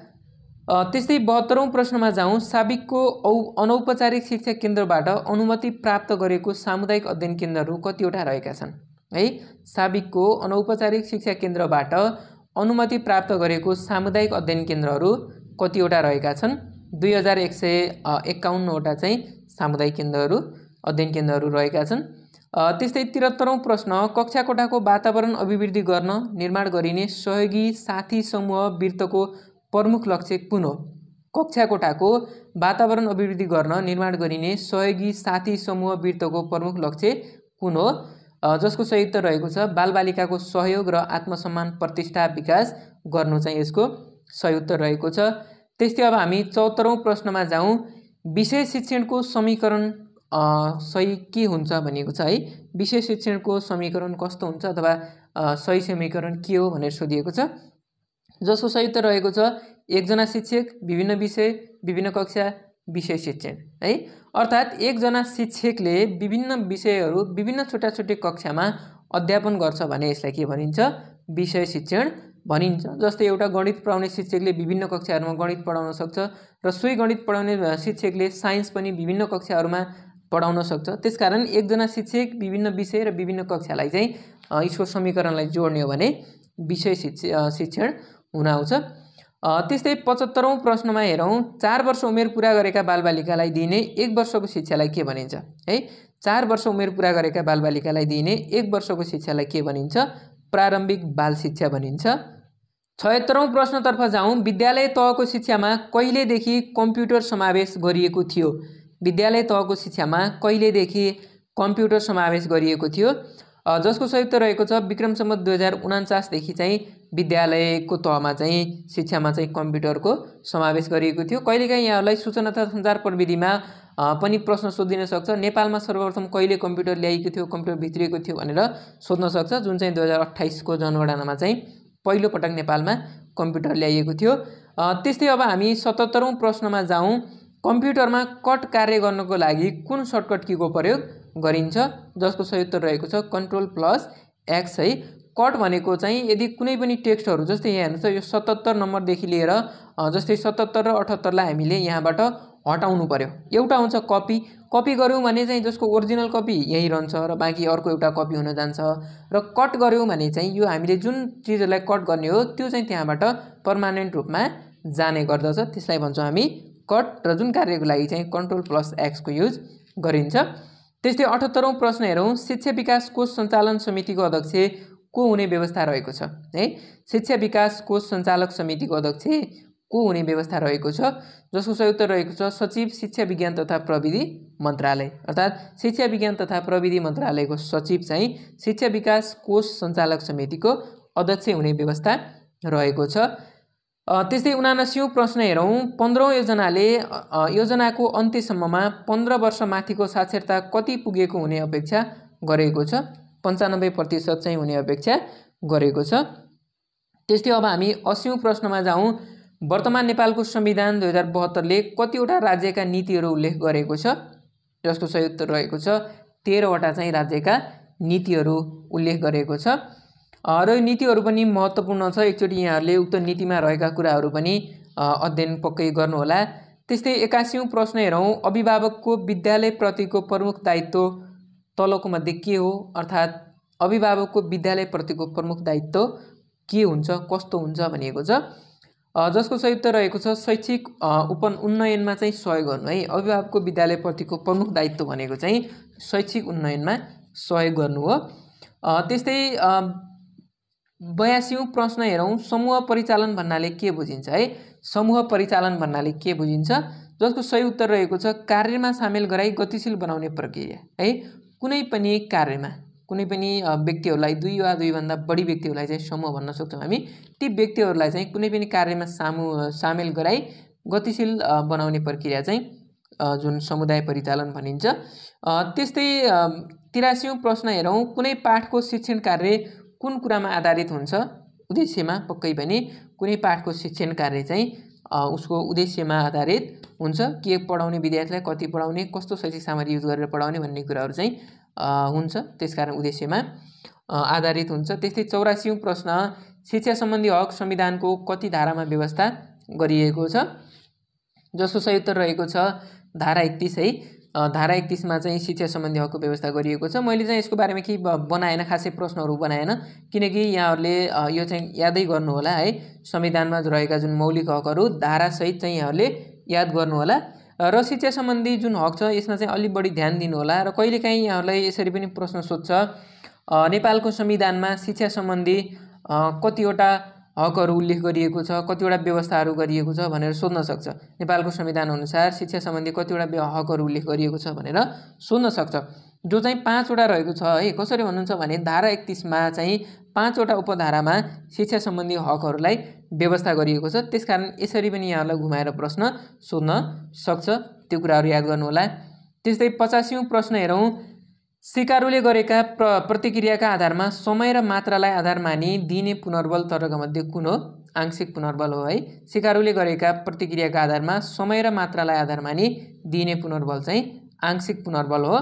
त्यस्तै बहत्तरौँ प्रश्नमा जाउँ साबिकको औ अनौपचारिक शिक्षा केन्द्रबाट अनुमति प्राप्त गरेको सामुदायिक अध्ययन केन्द्रहरू कतिवटा रहेका छन् है साबिकको अनौपचारिक शिक्षा केन्द्रबाट अनुमति प्राप्त गरेको सामुदायिक अध्ययन केन्द्रहरू कतिवटा रहेका छन् दुई हजार एक सय एक्काउन्नवटा चाहिँ सामुदायिक केन्द्रहरू अध्ययन केन्द्रहरू रहेका छन् त्यस्तै त्रिहत्तरौँ प्रश्न कक्षा कोठाको वातावरण अभिवृद्धि गर्न निर्माण गरिने सहयोगी साथी समूह वृत्तको प्रमुख लक्ष्य कुन हो कक्षा कोठाको वातावरण अभिवृद्धि गर्न निर्माण गरिने सहयोगी साथी समूह वृत्तको प्रमुख लक्ष्य कुन हो जसको संयुक्त रहेको छ बालबालिकाको सहयोग र आत्मसम्मान प्रतिष्ठा विकास गर्नु चाहिँ यसको संयुक्त रहेको छ त्यस्तै अब हामी चौतरौँ प्रश्नमा जाउँ विशेष शिक्षणको समीकरण सही के हुन्छ भनेको छ है विशेष शिक्षणको समीकरण कस्तो हुन्छ अथवा सही समीकरण के हो भनेर सोधिएको छ जसको संयुक्त रहेको छ एकजना शिक्षक विभिन्न विषय विभिन्न कक्षा विषय शिक्षण है अर्थात् एकजना शिक्षकले विभिन्न विषयहरू विभिन्न छोटा छोटी कक्षामा अध्यापन गर्छ भने यसलाई के भनिन्छ विषय शिक्षण भनिन्छ जस्तै एउटा गणित पढाउने शिक्षकले विभिन्न कक्षाहरूमा गणित पढाउन सक्छ र सोही गणित पढाउने शिक्षकले साइन्स पनि विभिन्न कक्षाहरूमा पढाउन सक्छ त्यसकारण एकजना शिक्षक विभिन्न विषय र विभिन्न कक्षालाई चाहिँ यसको समीकरणलाई जोड्ने हो भने विषय शिक्षण हुन आउँछ त्यस्तै पचहत्तरौँ प्रश्नमा हेरौँ चार वर्ष उमेर पुरा गरेका बालबालिकालाई दिइने एक वर्षको शिक्षालाई के भनिन्छ है चार वर्ष उमेर पुरा गरेका बालबालिकालाई दिइने एक वर्षको शिक्षालाई के भनिन्छ प्रारम्भिक बाल शिक्षा भनिन्छ छयत्तरौँ प्रश्नतर्फ जाउँ विद्यालय तहको शिक्षामा कहिलेदेखि कम्प्युटर समावेश गरिएको थियो विद्यालय तहको शिक्षामा कहिलेदेखि कम्प्युटर समावेश गरिएको थियो जसको संयुक्त रहेको छ विक्रम दुई हजार उनान्चासदेखि चाहिँ विद्यालयको तहमा चाहिँ शिक्षामा चाहिँ कम्प्युटरको समावेश गरिएको थियो कहिलेकाहीँ यहाँहरूलाई सूचना तथा सञ्चार प्रविधिमा पनि प्रश्न सोधिन सक्छ नेपालमा सर्वप्रथम कहिले कम्प्युटर ल्याइएको थियो कम्प्युटर भित्रिएको थियो भनेर सोध्न सक्छ जुन चाहिँ दुई हजार अठाइसको जनगणनामा चाहिँ पहिलोपटक नेपालमा कम्प्युटर ल्याइएको थियो त्यस्तै अब हामी सतहत्तरौँ प्रश्नमा जाउँ कम्प्युटरमा कट कार्य गर्नको लागि कुन सर्टकट किको प्रयोग जिसको जसको सही उत्तर प्लस एक्स हई कट भनेको यदि कुछ टेक्स्ट टेक्स्टहरू यहाँ हे सतहत्तर नंबर सतहत्तर नम्बरदेखि जस्ते सतहत्तर रठहत्तर हमी यहाँ यहाँबाट हटाउनु एवं एउटा कपी कपी गये जिसको ओरिजिनल कपी यहीं रह बाकी अर्क कपी होना जान रट गये ये हमें जो चीज कट करने हो तो पर्मानेंट रूप में जाने गद हमी कट र कार्य कंट्रोल प्लस एक्स को यूज कर त्यस्तै अठहत्तरौँ प्रश्न हेरौँ शिक्षा विकास कोष सञ्चालन समितिको अध्यक्ष को हुने व्यवस्था रहेको छ है शिक्षा विकास कोष सञ्चालक समितिको अध्यक्ष को हुने व्यवस्था रहेको छ जसको सही उत्तर रहेको छ सचिव शिक्षा विज्ञान तथा प्रविधि मन्त्रालय अर्थात् शिक्षा विज्ञान तथा प्रविधि मन्त्रालयको सचिव चाहिँ शिक्षा विकास कोष सञ्चालक समितिको अध्यक्ष हुने व्यवस्था रहेको छ त्यस्तै उनासियौँ प्रश्न हेरौँ पन्ध्रौँ योजनाले योजनाको अन्त्यसम्ममा पन्ध्र वर्ष माथिको साक्षरता कति पुगेको हुने अपेक्षा गरेको छ पन्चानब्बे प्रतिशत चाहिँ हुने अपेक्षा गरेको छ त्यस्तै अब हामी असियौँ प्रश्नमा जाउँ वर्तमान नेपालको संविधान दुई हजार बहत्तरले कतिवटा राज्यका नीतिहरू उल्लेख गरेको छ जसको सही उत्तर रहेको छ तेह्रवटा चाहिँ राज्यका नीतिहरू उल्लेख गरेको छ र यो नीतिहरू पनि महत्त्वपूर्ण छ एकचोटि यहाँहरूले उक्त नीतिमा रहेका कुराहरू पनि अध्ययन पक्कै गर्नुहोला त्यस्तै एकासीौँ प्रश्न हेरौँ अभिभावकको विद्यालयप्रतिको प्रमुख दायित्व तलको मध्ये के हो अर्थात् अभिभावकको विद्यालयप्रतिको प्रमुख दायित्व के हुन्छ कस्तो हुन्छ भनिएको छ जसको संयुक्त रहेको छ शैक्षिक उपन उन्नयनमा चाहिँ सहयोग गर्नु है अभिभावकको विद्यालयप्रतिको प्रमुख दायित्व भनेको चाहिँ शैक्षिक उन्नयनमा सहयोग गर्नु हो त्यस्तै बयासीौँ प्रश्न हेरौँ समूह परिचालन भन्नाले के बुझिन्छ है समूह परिचालन भन्नाले के बुझिन्छ जसको सही उत्तर रहेको छ कार्यमा सामेल गराई गतिशील बनाउने प्रक्रिया है कुनै पनि कार्यमा कुनै पनि व्यक्तिहरूलाई दुई वा दुईभन्दा बढी व्यक्तिहरूलाई चाहिँ समूह भन्न सक्छौँ हामी ती व्यक्तिहरूलाई चाहिँ कुनै पनि कार्यमा सामु सामेल गराई गतिशील बनाउने प्रक्रिया चाहिँ जुन समुदाय परिचालन भनिन्छ त्यस्तै तिरासीौँ प्रश्न हेरौँ कुनै पाठको शिक्षण कार्य कुन कुरामा आधारित हुन्छ उद्देश्यमा पक्कै पनि कुनै पाठको शिक्षण कार्य चाहिँ उसको उद्देश्यमा आधारित हुन्छ के पढाउने विद्यार्थीलाई कति पढाउने कस्तो शैक्षिक सामग्री युज गरेर पढाउने भन्ने कुराहरू चाहिँ हुन्छ त्यसकारण उद्देश्यमा आधारित हुन्छ त्यस्तै चौरासी प्रश्न शिक्षा सम्बन्धी हक संविधानको कति धारामा व्यवस्था गरिएको छ जसको सही उत्तर रहेको छ धारा एकतिस है धारा एकतिसमा चाहिँ शिक्षा सम्बन्धी हकको व्यवस्था गरिएको छ मैले चाहिँ यसको बारेमा केही बनाएन खासै प्रश्नहरू बनाएन किनकि यहाँहरूले यो चाहिँ यादै गर्नुहोला है संविधानमा रहेका जुन मौलिक हकहरू धारासहित चाहिँ यहाँहरूले याद गर्नुहोला र शिक्षा सम्बन्धी जुन हक छ यसमा चाहिँ अलिक बढी ध्यान दिनुहोला र कहिलेकाहीँ यहाँहरूलाई यसरी पनि प्रश्न सोध्छ नेपालको संविधानमा शिक्षा सम्बन्धी कतिवटा हकहरू उल्लेख गरिएको छ कतिवटा व्यवस्थाहरू गरिएको छ भनेर सोध्न सक्छ नेपालको संविधान अनुसार शिक्षा सम्बन्धी कतिवटा हकहरू उल्लेख गरिएको छ भनेर सोध्न सक्छ जो चाहिँ पाँचवटा रहेको छ है कसरी भन्नुहुन्छ भने धारा एकतिसमा चाहिँ पाँचवटा उपधारामा शिक्षा सम्बन्धी हकहरूलाई व्यवस्था गरिएको छ त्यसकारण यसरी पनि यहाँलाई घुमाएर प्रश्न सोध्न सक्छ त्यो कुराहरू याद गर्नुहोला त्यस्तै पचासौँ प्रश्न हेरौँ सिकारुले गरेका प्र प्रतिक्रियाका आधारमा समय र मात्रालाई आधार मानि दिने पुनर्बल तर्कमध्ये कुन हो आंशिक पुनर्बल हो है सिकारुले गरेका प्रतिक्रियाका आधारमा समय र मात्रालाई आधार मानि दिने पुनर्बल चाहिँ आंशिक पुनर्बल हो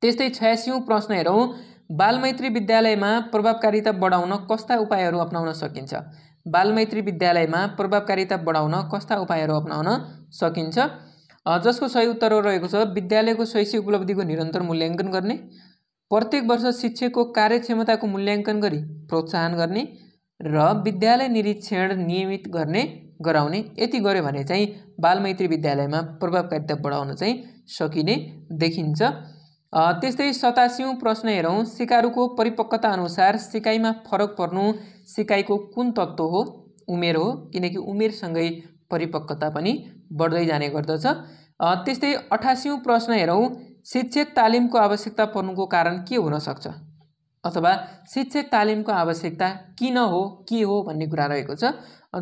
त्यस्तै छयासी प्रश्न हेरौँ बालमैत्री विद्यालयमा प्रभावकारिता बढाउन कस्ता उपायहरू अप्नाउन सकिन्छ बालमैत्री विद्यालयमा प्रभावकारिता बढाउन कस्ता उपायहरू अप्नाउन सकिन्छ जसको सही उत्तर रहेको छ विद्यालयको शैक्षिक उपलब्धिको निरन्तर मूल्याङ्कन गर्ने प्रत्येक वर्ष शिक्षकको कार्यक्षमताको मूल्याङ्कन गरी प्रोत्साहन गर्ने र विद्यालय निरीक्षण नियमित गर्ने गराउने यति गऱ्यो भने चाहिँ बालमैत्री विद्यालयमा प्रभावकारिता बढाउन चाहिँ सकिने देखिन्छ त्यस्तै सतासीौँ प्रश्न हेरौँ सिकारुको परिपक्वता अनुसार सिकाइमा फरक पर्नु सिकाइको कुन तत्त्व हो उमेर हो किनकि उमेरसँगै परिपक्वता पनि बढ्दै जाने गर्दछ त्यस्तै अठासियौँ प्रश्न हेरौँ शिक्षक तालिमको आवश्यकता पर्नुको कारण के हुनसक्छ अथवा शिक्षक तालिमको आवश्यकता किन हो के हो भन्ने कुरा रहेको छ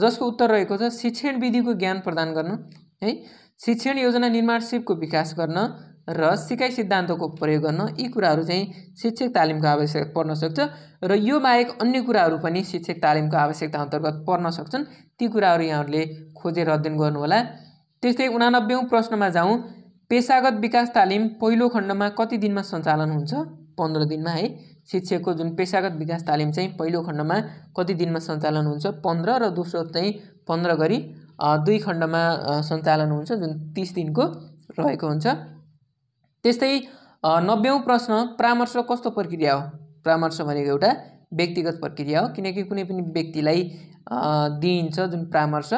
जसको उत्तर रहेको छ शिक्षण विधिको ज्ञान प्रदान गर्न है शिक्षण योजना निर्माण सिपको विकास गर्न र सिकाइ सिद्धान्तको प्रयोग गर्न यी कुराहरू चाहिँ शिक्षक तालिमको आवश्यक पर्न सक्छ र यो बाहेक अन्य कुराहरू पनि शिक्षक तालिमको आवश्यकता अन्तर्गत पर्न सक्छन् ती कुराहरू यहाँहरूले खोजेर अध्ययन गर्नुहोला त्यस्तै उनानब्बेौँ प्रश्नमा जाउँ पेसागत विकास तालिम पहिलो खण्डमा कति दिनमा सञ्चालन हुन्छ पन्ध्र दिनमा है शिक्षकको जुन पेसागत विकास तालिम चाहिँ पहिलो खण्डमा कति दिनमा सञ्चालन हुन्छ पन्ध्र र दोस्रो चाहिँ पन्ध्र गरी दुई खण्डमा सञ्चालन हुन्छ जुन तिस दिनको रहेको हुन्छ त्यस्तै नब्बेौँ प्रश्न परामर्श कस्तो प्रक्रिया हो परामर्श भनेको एउटा व्यक्तिगत प्रक्रिया हो किनकि कुनै पनि व्यक्तिलाई दिइन्छ जुन परामर्श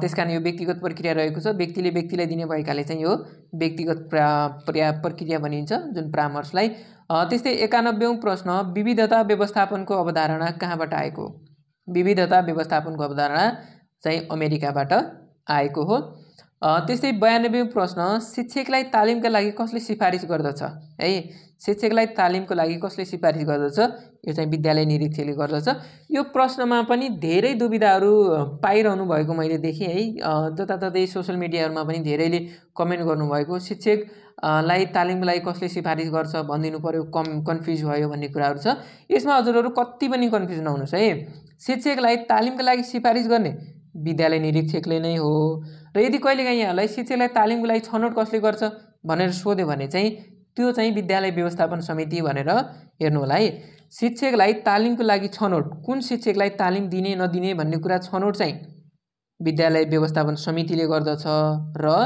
त्यस कारण यो व्यक्तिगत प्रक्रिया रहेको छ व्यक्तिले व्यक्तिलाई दिने भएकाले चाहिँ यो व्यक्तिगत प्रा प्रया प्रक्रिया भनिन्छ जुन परामर्शलाई त्यस्तै एकानब्बेौँ प्रश्न विविधता व्यवस्थापनको अवधारणा कहाँबाट आएको विविधता व्यवस्थापनको अवधारणा चाहिँ अमेरिकाबाट आएको हो त्यस्तै बयानब्बे प्रश्न शिक्षकलाई तालिमका लागि कसले सिफारिस गर्दछ है शिक्षकलाई तालिमको लागि कसले सिफारिस गर्दछ यो चाहिँ विद्यालय निरीक्षकले गर्दछ यो प्रश्नमा पनि धेरै दुविधाहरू पाइरहनु भएको मैले देखेँ है जताततै सोसियल मिडियाहरूमा पनि धेरैले कमेन्ट गर्नुभएको शिक्षकलाई तालिमको लागि कसले सिफारिस गर्छ भनिदिनु पऱ्यो कम कन्फ्युज भयो भन्ने कुराहरू छ यसमा हजुरहरू कति पनि कन्फ्युज नहुनुहोस् है शिक्षकलाई तालिमको लागि सिफारिस गर्ने विद्यालय निरीक्षकले नै हो र यदि कहिलेकाहीँ यहाँलाई शिक्षकलाई तालिमको लागि छनौट कसले गर्छ भनेर सोध्यो भने चाहिँ त्यो चाहिँ विद्यालय व्यवस्थापन समिति भनेर हेर्नु होला है शिक्षकलाई तालिमको लागि छनौट कुन शिक्षकलाई तालिम दिने नदिने भन्ने कुरा छनौट चाहिँ विद्यालय व्यवस्थापन समितिले गर्दछ र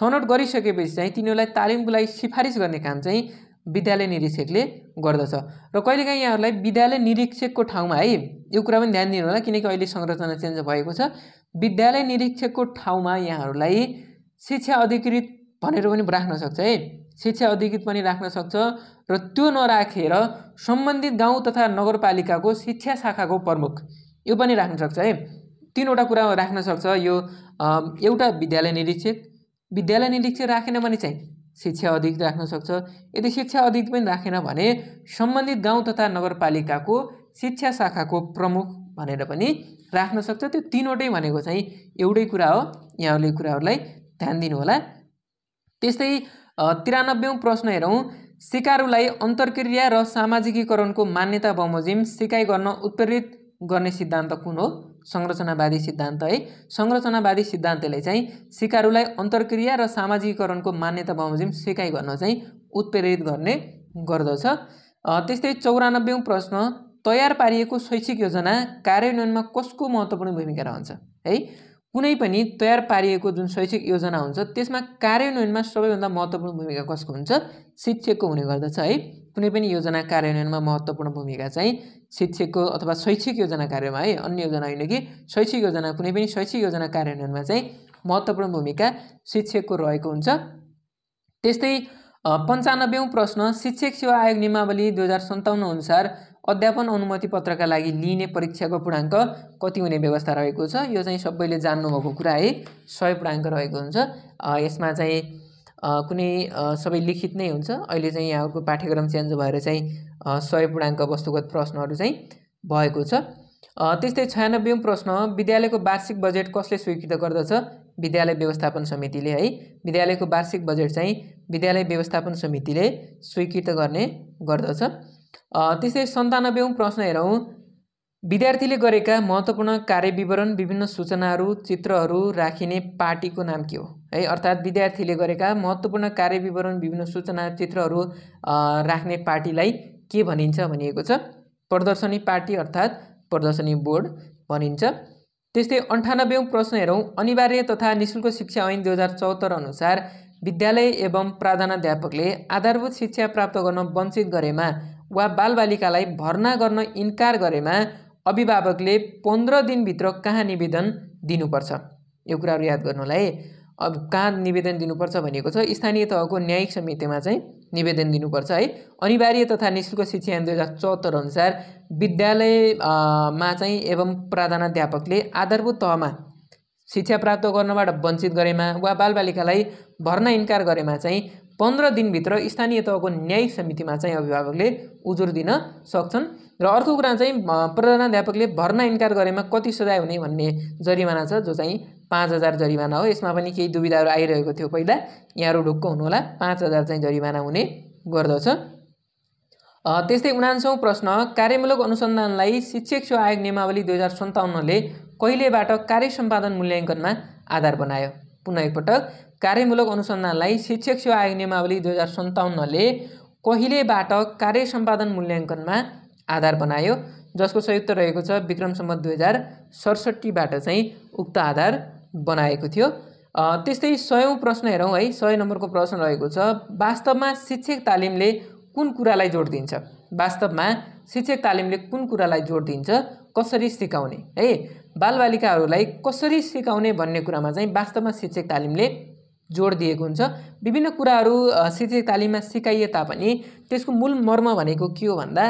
छनौट गरिसकेपछि चाहिँ तिनीहरूलाई तालिमको लागि सिफारिस गर्ने काम चाहिँ विद्यालय निरीक्षकले गर्दछ र कहिलेकाहीँ यहाँहरूलाई विद्यालय निरीक्षकको ठाउँमा है यो कुरा पनि ध्यान दिनु होला किनकि अहिले संरचना चेन्ज भएको छ विद्यालय निरीक्षकको ठाउँमा यहाँहरूलाई शिक्षा अधिकृत भनेर पनि राख्न सक्छ है शिक्षा अधिकृत पनि राख्न सक्छ र त्यो नराखेर सम्बन्धित गाउँ तथा नगरपालिकाको शिक्षा शाखाको प्रमुख यो पनि राख्न सक्छ है तिनवटा कुरा राख्न सक्छ यो एउटा विद्यालय निरीक्षक विद्यालय निरीक्षक राखेन भने चाहिँ शिक्षा अधिक राख्न सक्छ यदि शिक्षा अधिक पनि राखेन भने सम्बन्धित गाउँ तथा नगरपालिकाको शिक्षा शाखाको प्रमुख भनेर पनि राख्न सक्छ त्यो तिनवटै भनेको चाहिँ एउटै कुरा हो यहाँहरूले कुराहरूलाई ध्यान दिनुहोला त्यस्तै त्रियानब्बे प्रश्न हेरौँ सिकारुलाई अन्तर्क्रिया र सामाजिकीकरणको मान्यता बमोजिम सिकाइ गर्न उत्प्रेरित गर्ने सिद्धान्त कुन हो संरचनावादी सिद्धान्त है संरचनावादी सिद्धान्तले चाहिँ सिकारुलाई अन्तर्क्रिया र सामाजिकीकरणको मान्यता बमोजिम सिकाइ गर्न चाहिँ उत्प्रेरित गर्ने गर्दछ त्यस्तै चौरानब्बेौँ प्रश्न तयार पारिएको शैक्षिक योजना कार्यान्वयनमा कसको महत्त्वपूर्ण भूमिका रहन्छ है कुनै पनि तयार पारिएको जुन शैक्षिक योजना हुन्छ त्यसमा कार्यान्वयनमा सबैभन्दा महत्त्वपूर्ण भूमिका कसको हुन्छ शिक्षकको हुने गर्दछ है कुनै पनि योजना कार्यान्वयनमा महत्त्वपूर्ण भूमिका चाहिँ शिक्षकको अथवा शैक्षिक योजना कार्यमा है अन्य योजना होइन कि शैक्षिक योजना कुनै पनि शैक्षिक योजना कार्यान्वयनमा चाहिँ महत्त्वपूर्ण भूमिका शिक्षकको रहेको हुन्छ त्यस्तै पन्चानब्बेौँ प्रश्न शिक्षक सेवा आयोग नियमावली दुई हजार सन्ताउन्न अनुसार अध्यापन अनुमति पत्रका लागि लिने परीक्षाको पूर्णाङ्क कति हुने व्यवस्था रहेको छ यो चाहिँ सबैले जान्नुभएको कुरा है सय पूर्णाङ्क रहेको हुन्छ यसमा चाहिँ कुनै सबै लिखित नै हुन्छ अहिले चाहिँ यहाँको पाठ्यक्रम चेन्ज भएर चाहिँ सय पूर्णाङ्क वस्तुगत प्रश्नहरू चाहिँ भएको छ त्यस्तै छयानब्बे प्रश्न विद्यालयको वार्षिक बजेट कसले स्वीकृत गर्दछ विद्यालय व्यवस्थापन समितिले है विद्यालयको वार्षिक बजेट चाहिँ विद्यालय व्यवस्थापन समितिले स्वीकृत गर्ने गर्दछ त्यस्तै सन्तानब्बेौँ प्रश्न हेरौँ विद्यार्थीले गरेका महत्त्वपूर्ण कार्यविवरण विभिन्न सूचनाहरू चित्रहरू राखिने पार्टीको नाम के हो है अर्थात् विद्यार्थीले गरेका महत्त्वपूर्ण कार्यविवरण विभिन्न सूचना चित्रहरू राख्ने पार्टीलाई के भनिन्छ भनिएको छ प्रदर्शनी पार्टी अर्थात् प्रदर्शनी बोर्ड भनिन्छ त्यस्तै अन्ठानब्बेौँ प्रश्न हेरौँ अनिवार्य तथा निशुल्क शिक्षा ऐन दुई हजार चौहत्तर अनुसार विद्यालय एवं प्राधानाध्यापकले आधारभूत शिक्षा प्राप्त गर्न वञ्चित गरेमा वा बालबालिकालाई भर्ना गर्न इन्कार गरेमा अभिभावकले पन्ध्र दिनभित्र कहाँ निवेदन दिनुपर्छ यो कुराहरू याद गर्नुलाई अब कहाँ निवेदन दिनुपर्छ भनेको छ स्थानीय तहको न्यायिक समितिमा चाहिँ निवेदन दिनुपर्छ है अनिवार्य तथा निशुल्क शिक्षा ऐन दुई हजार चौहत्तर अनुसार विद्यालयमा चाहिँ एवं प्रधानाध्यापकले आधारभूत तहमा शिक्षा प्राप्त गर्नबाट वञ्चित गरेमा वा बालबालिकालाई भर्ना इन्कार गरेमा चाहिँ पन्ध्र दिनभित्र स्थानीय तहको न्यायिक समितिमा चाहिँ अभिभावकले उजुर दिन सक्छन् र अर्को कुरा चाहिँ प्रधानाध्यापकले भर्ना इन्कार गरेमा कति सजाय हुने भन्ने जरिमाना छ जो चाहिँ पाँच हजार जरिमाना हो यसमा पनि केही दुविधाहरू आइरहेको थियो पहिला यहाँहरू ढुक्क हुनुहोला पाँच हजार चाहिँ जरिमाना हुने गर्दछ त्यस्तै उनान्सौँ प्रश्न कार्यमूलक अनुसन्धानलाई शिक्षक सेवा आयोग नियमावली दुई हजार सन्ताउन्नले कहिलेबाट कार्य सम्पादन मूल्याङ्कनमा आधार बनायो पुनः एकपटक कार्यमूलक अनुसन्धानलाई शिक्षक सेवा आयोग नियमावली दुई हजार सन्ताउन्नले कहिलेबाट कार्य सम्पादन मूल्याङ्कनमा आधार बनायो जसको संयुक्त रहेको छ विक्रम सम्बन्ध दुई हजार सडसट्ठीबाट चाहिँ उक्त आधार बनाएको थियो त्यस्तै सयौँ प्रश्न हेरौँ है सय नम्बरको प्रश्न रहेको छ वास्तवमा शिक्षक तालिमले कुन कुरालाई जोड दिन्छ वास्तवमा शिक्षक तालिमले कुन कुरालाई जोड दिन्छ कसरी सिकाउने है बालबालिकाहरूलाई कसरी सिकाउने भन्ने कुरामा चाहिँ वास्तवमा शिक्षक तालिमले जोड दिएको हुन्छ विभिन्न कुराहरू शिक्षक तालिममा सिकाइए तापनि त्यसको मूल मर्म भनेको के हो भन्दा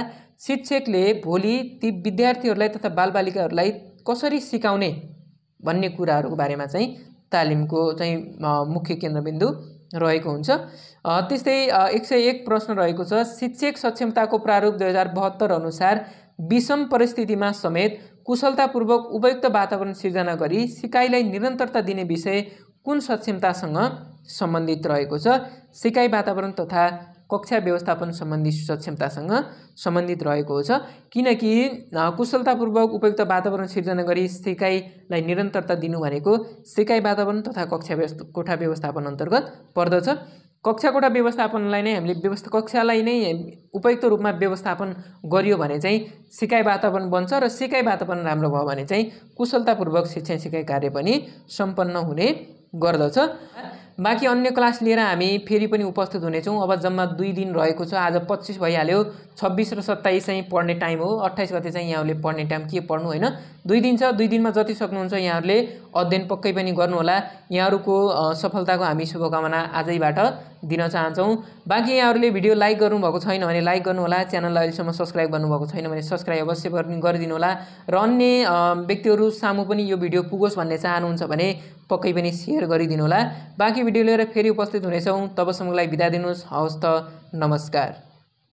शिक्षकले भोलि ती विद्यार्थीहरूलाई तथा बालबालिकाहरूलाई कसरी सिकाउने भन्ने कुराहरूको बारेमा चाहिँ तालिमको चाहिँ मुख्य केन्द्रबिन्दु रहेको हुन्छ त्यस्तै एक सय एक प्रश्न रहेको छ शिक्षक सक्षमताको प्रारूप दुई हजार बहत्तर अनुसार विषम परिस्थितिमा समेत कुशलतापूर्वक उपयुक्त वातावरण सिर्जना गरी सिकाइलाई निरन्तरता दिने विषय कुन सक्षमतासँग सम्बन्धित रहेको छ सिकाइ वातावरण तथा कक्षा व्यवस्थापन सम्बन्धी सक्षमतासँग सम्बन्धित रहेको छ किनकि कुशलतापूर्वक उपयुक्त वातावरण सिर्जना गरी सिकाइलाई निरन्तरता दिनु भनेको सिकाइ वातावरण तथा कक्षा व्यवस्था कोठा व्यवस्थापन अन्तर्गत पर्दछ कक्षा कोठा व्यवस्थापनलाई नै हामीले व्यवस्था कक्षालाई नै उपयुक्त रूपमा व्यवस्थापन गरियो भने चाहिँ सिकाइ वातावरण बन्छ र सिकाइ वातावरण राम्रो भयो भने चाहिँ कुशलतापूर्वक शिक्षण सिकाइ कार्य पनि सम्पन्न हुने गर्दछ बाँकी अन्य क्लास लिएर हामी फेरि पनि उपस्थित हुनेछौँ अब जम्मा दुई दिन रहेको छ आज पच्चिस भइहाल्यो छब्बिस र सत्ताइस चाहिँ पढ्ने टाइम हो अट्ठाइस गते चाहिँ यहाँहरूले पढ्ने टाइम के पढ्नु होइन दुई दिन छ दुई दिनमा जति सक्नुहुन्छ यहाँहरूले अध्ययन पक्कै पनि गर्नुहोला यहाँहरूको सफलताको हामी शुभकामना आजैबाट दिन चाहन्छौँ बाँकी यहाँहरूले भिडियो लाइक गर्नुभएको छैन भने लाइक गर्नुहोला च्यानललाई अहिलेसम्म सब्सक्राइब गर्नुभएको छैन भने सब्सक्राइब अवश्य गरिदिनु होला र अन्य व्यक्तिहरू सामु पनि यो भिडियो पुगोस् भन्ने चाहनुहुन्छ भने पक्कै पनि सेयर गरिदिनु होला बाँकी भिडियो लिएर फेरि उपस्थित हुनेछौँ तबसम्मलाई बिदा दिनुहोस् हवस् त नमस्कार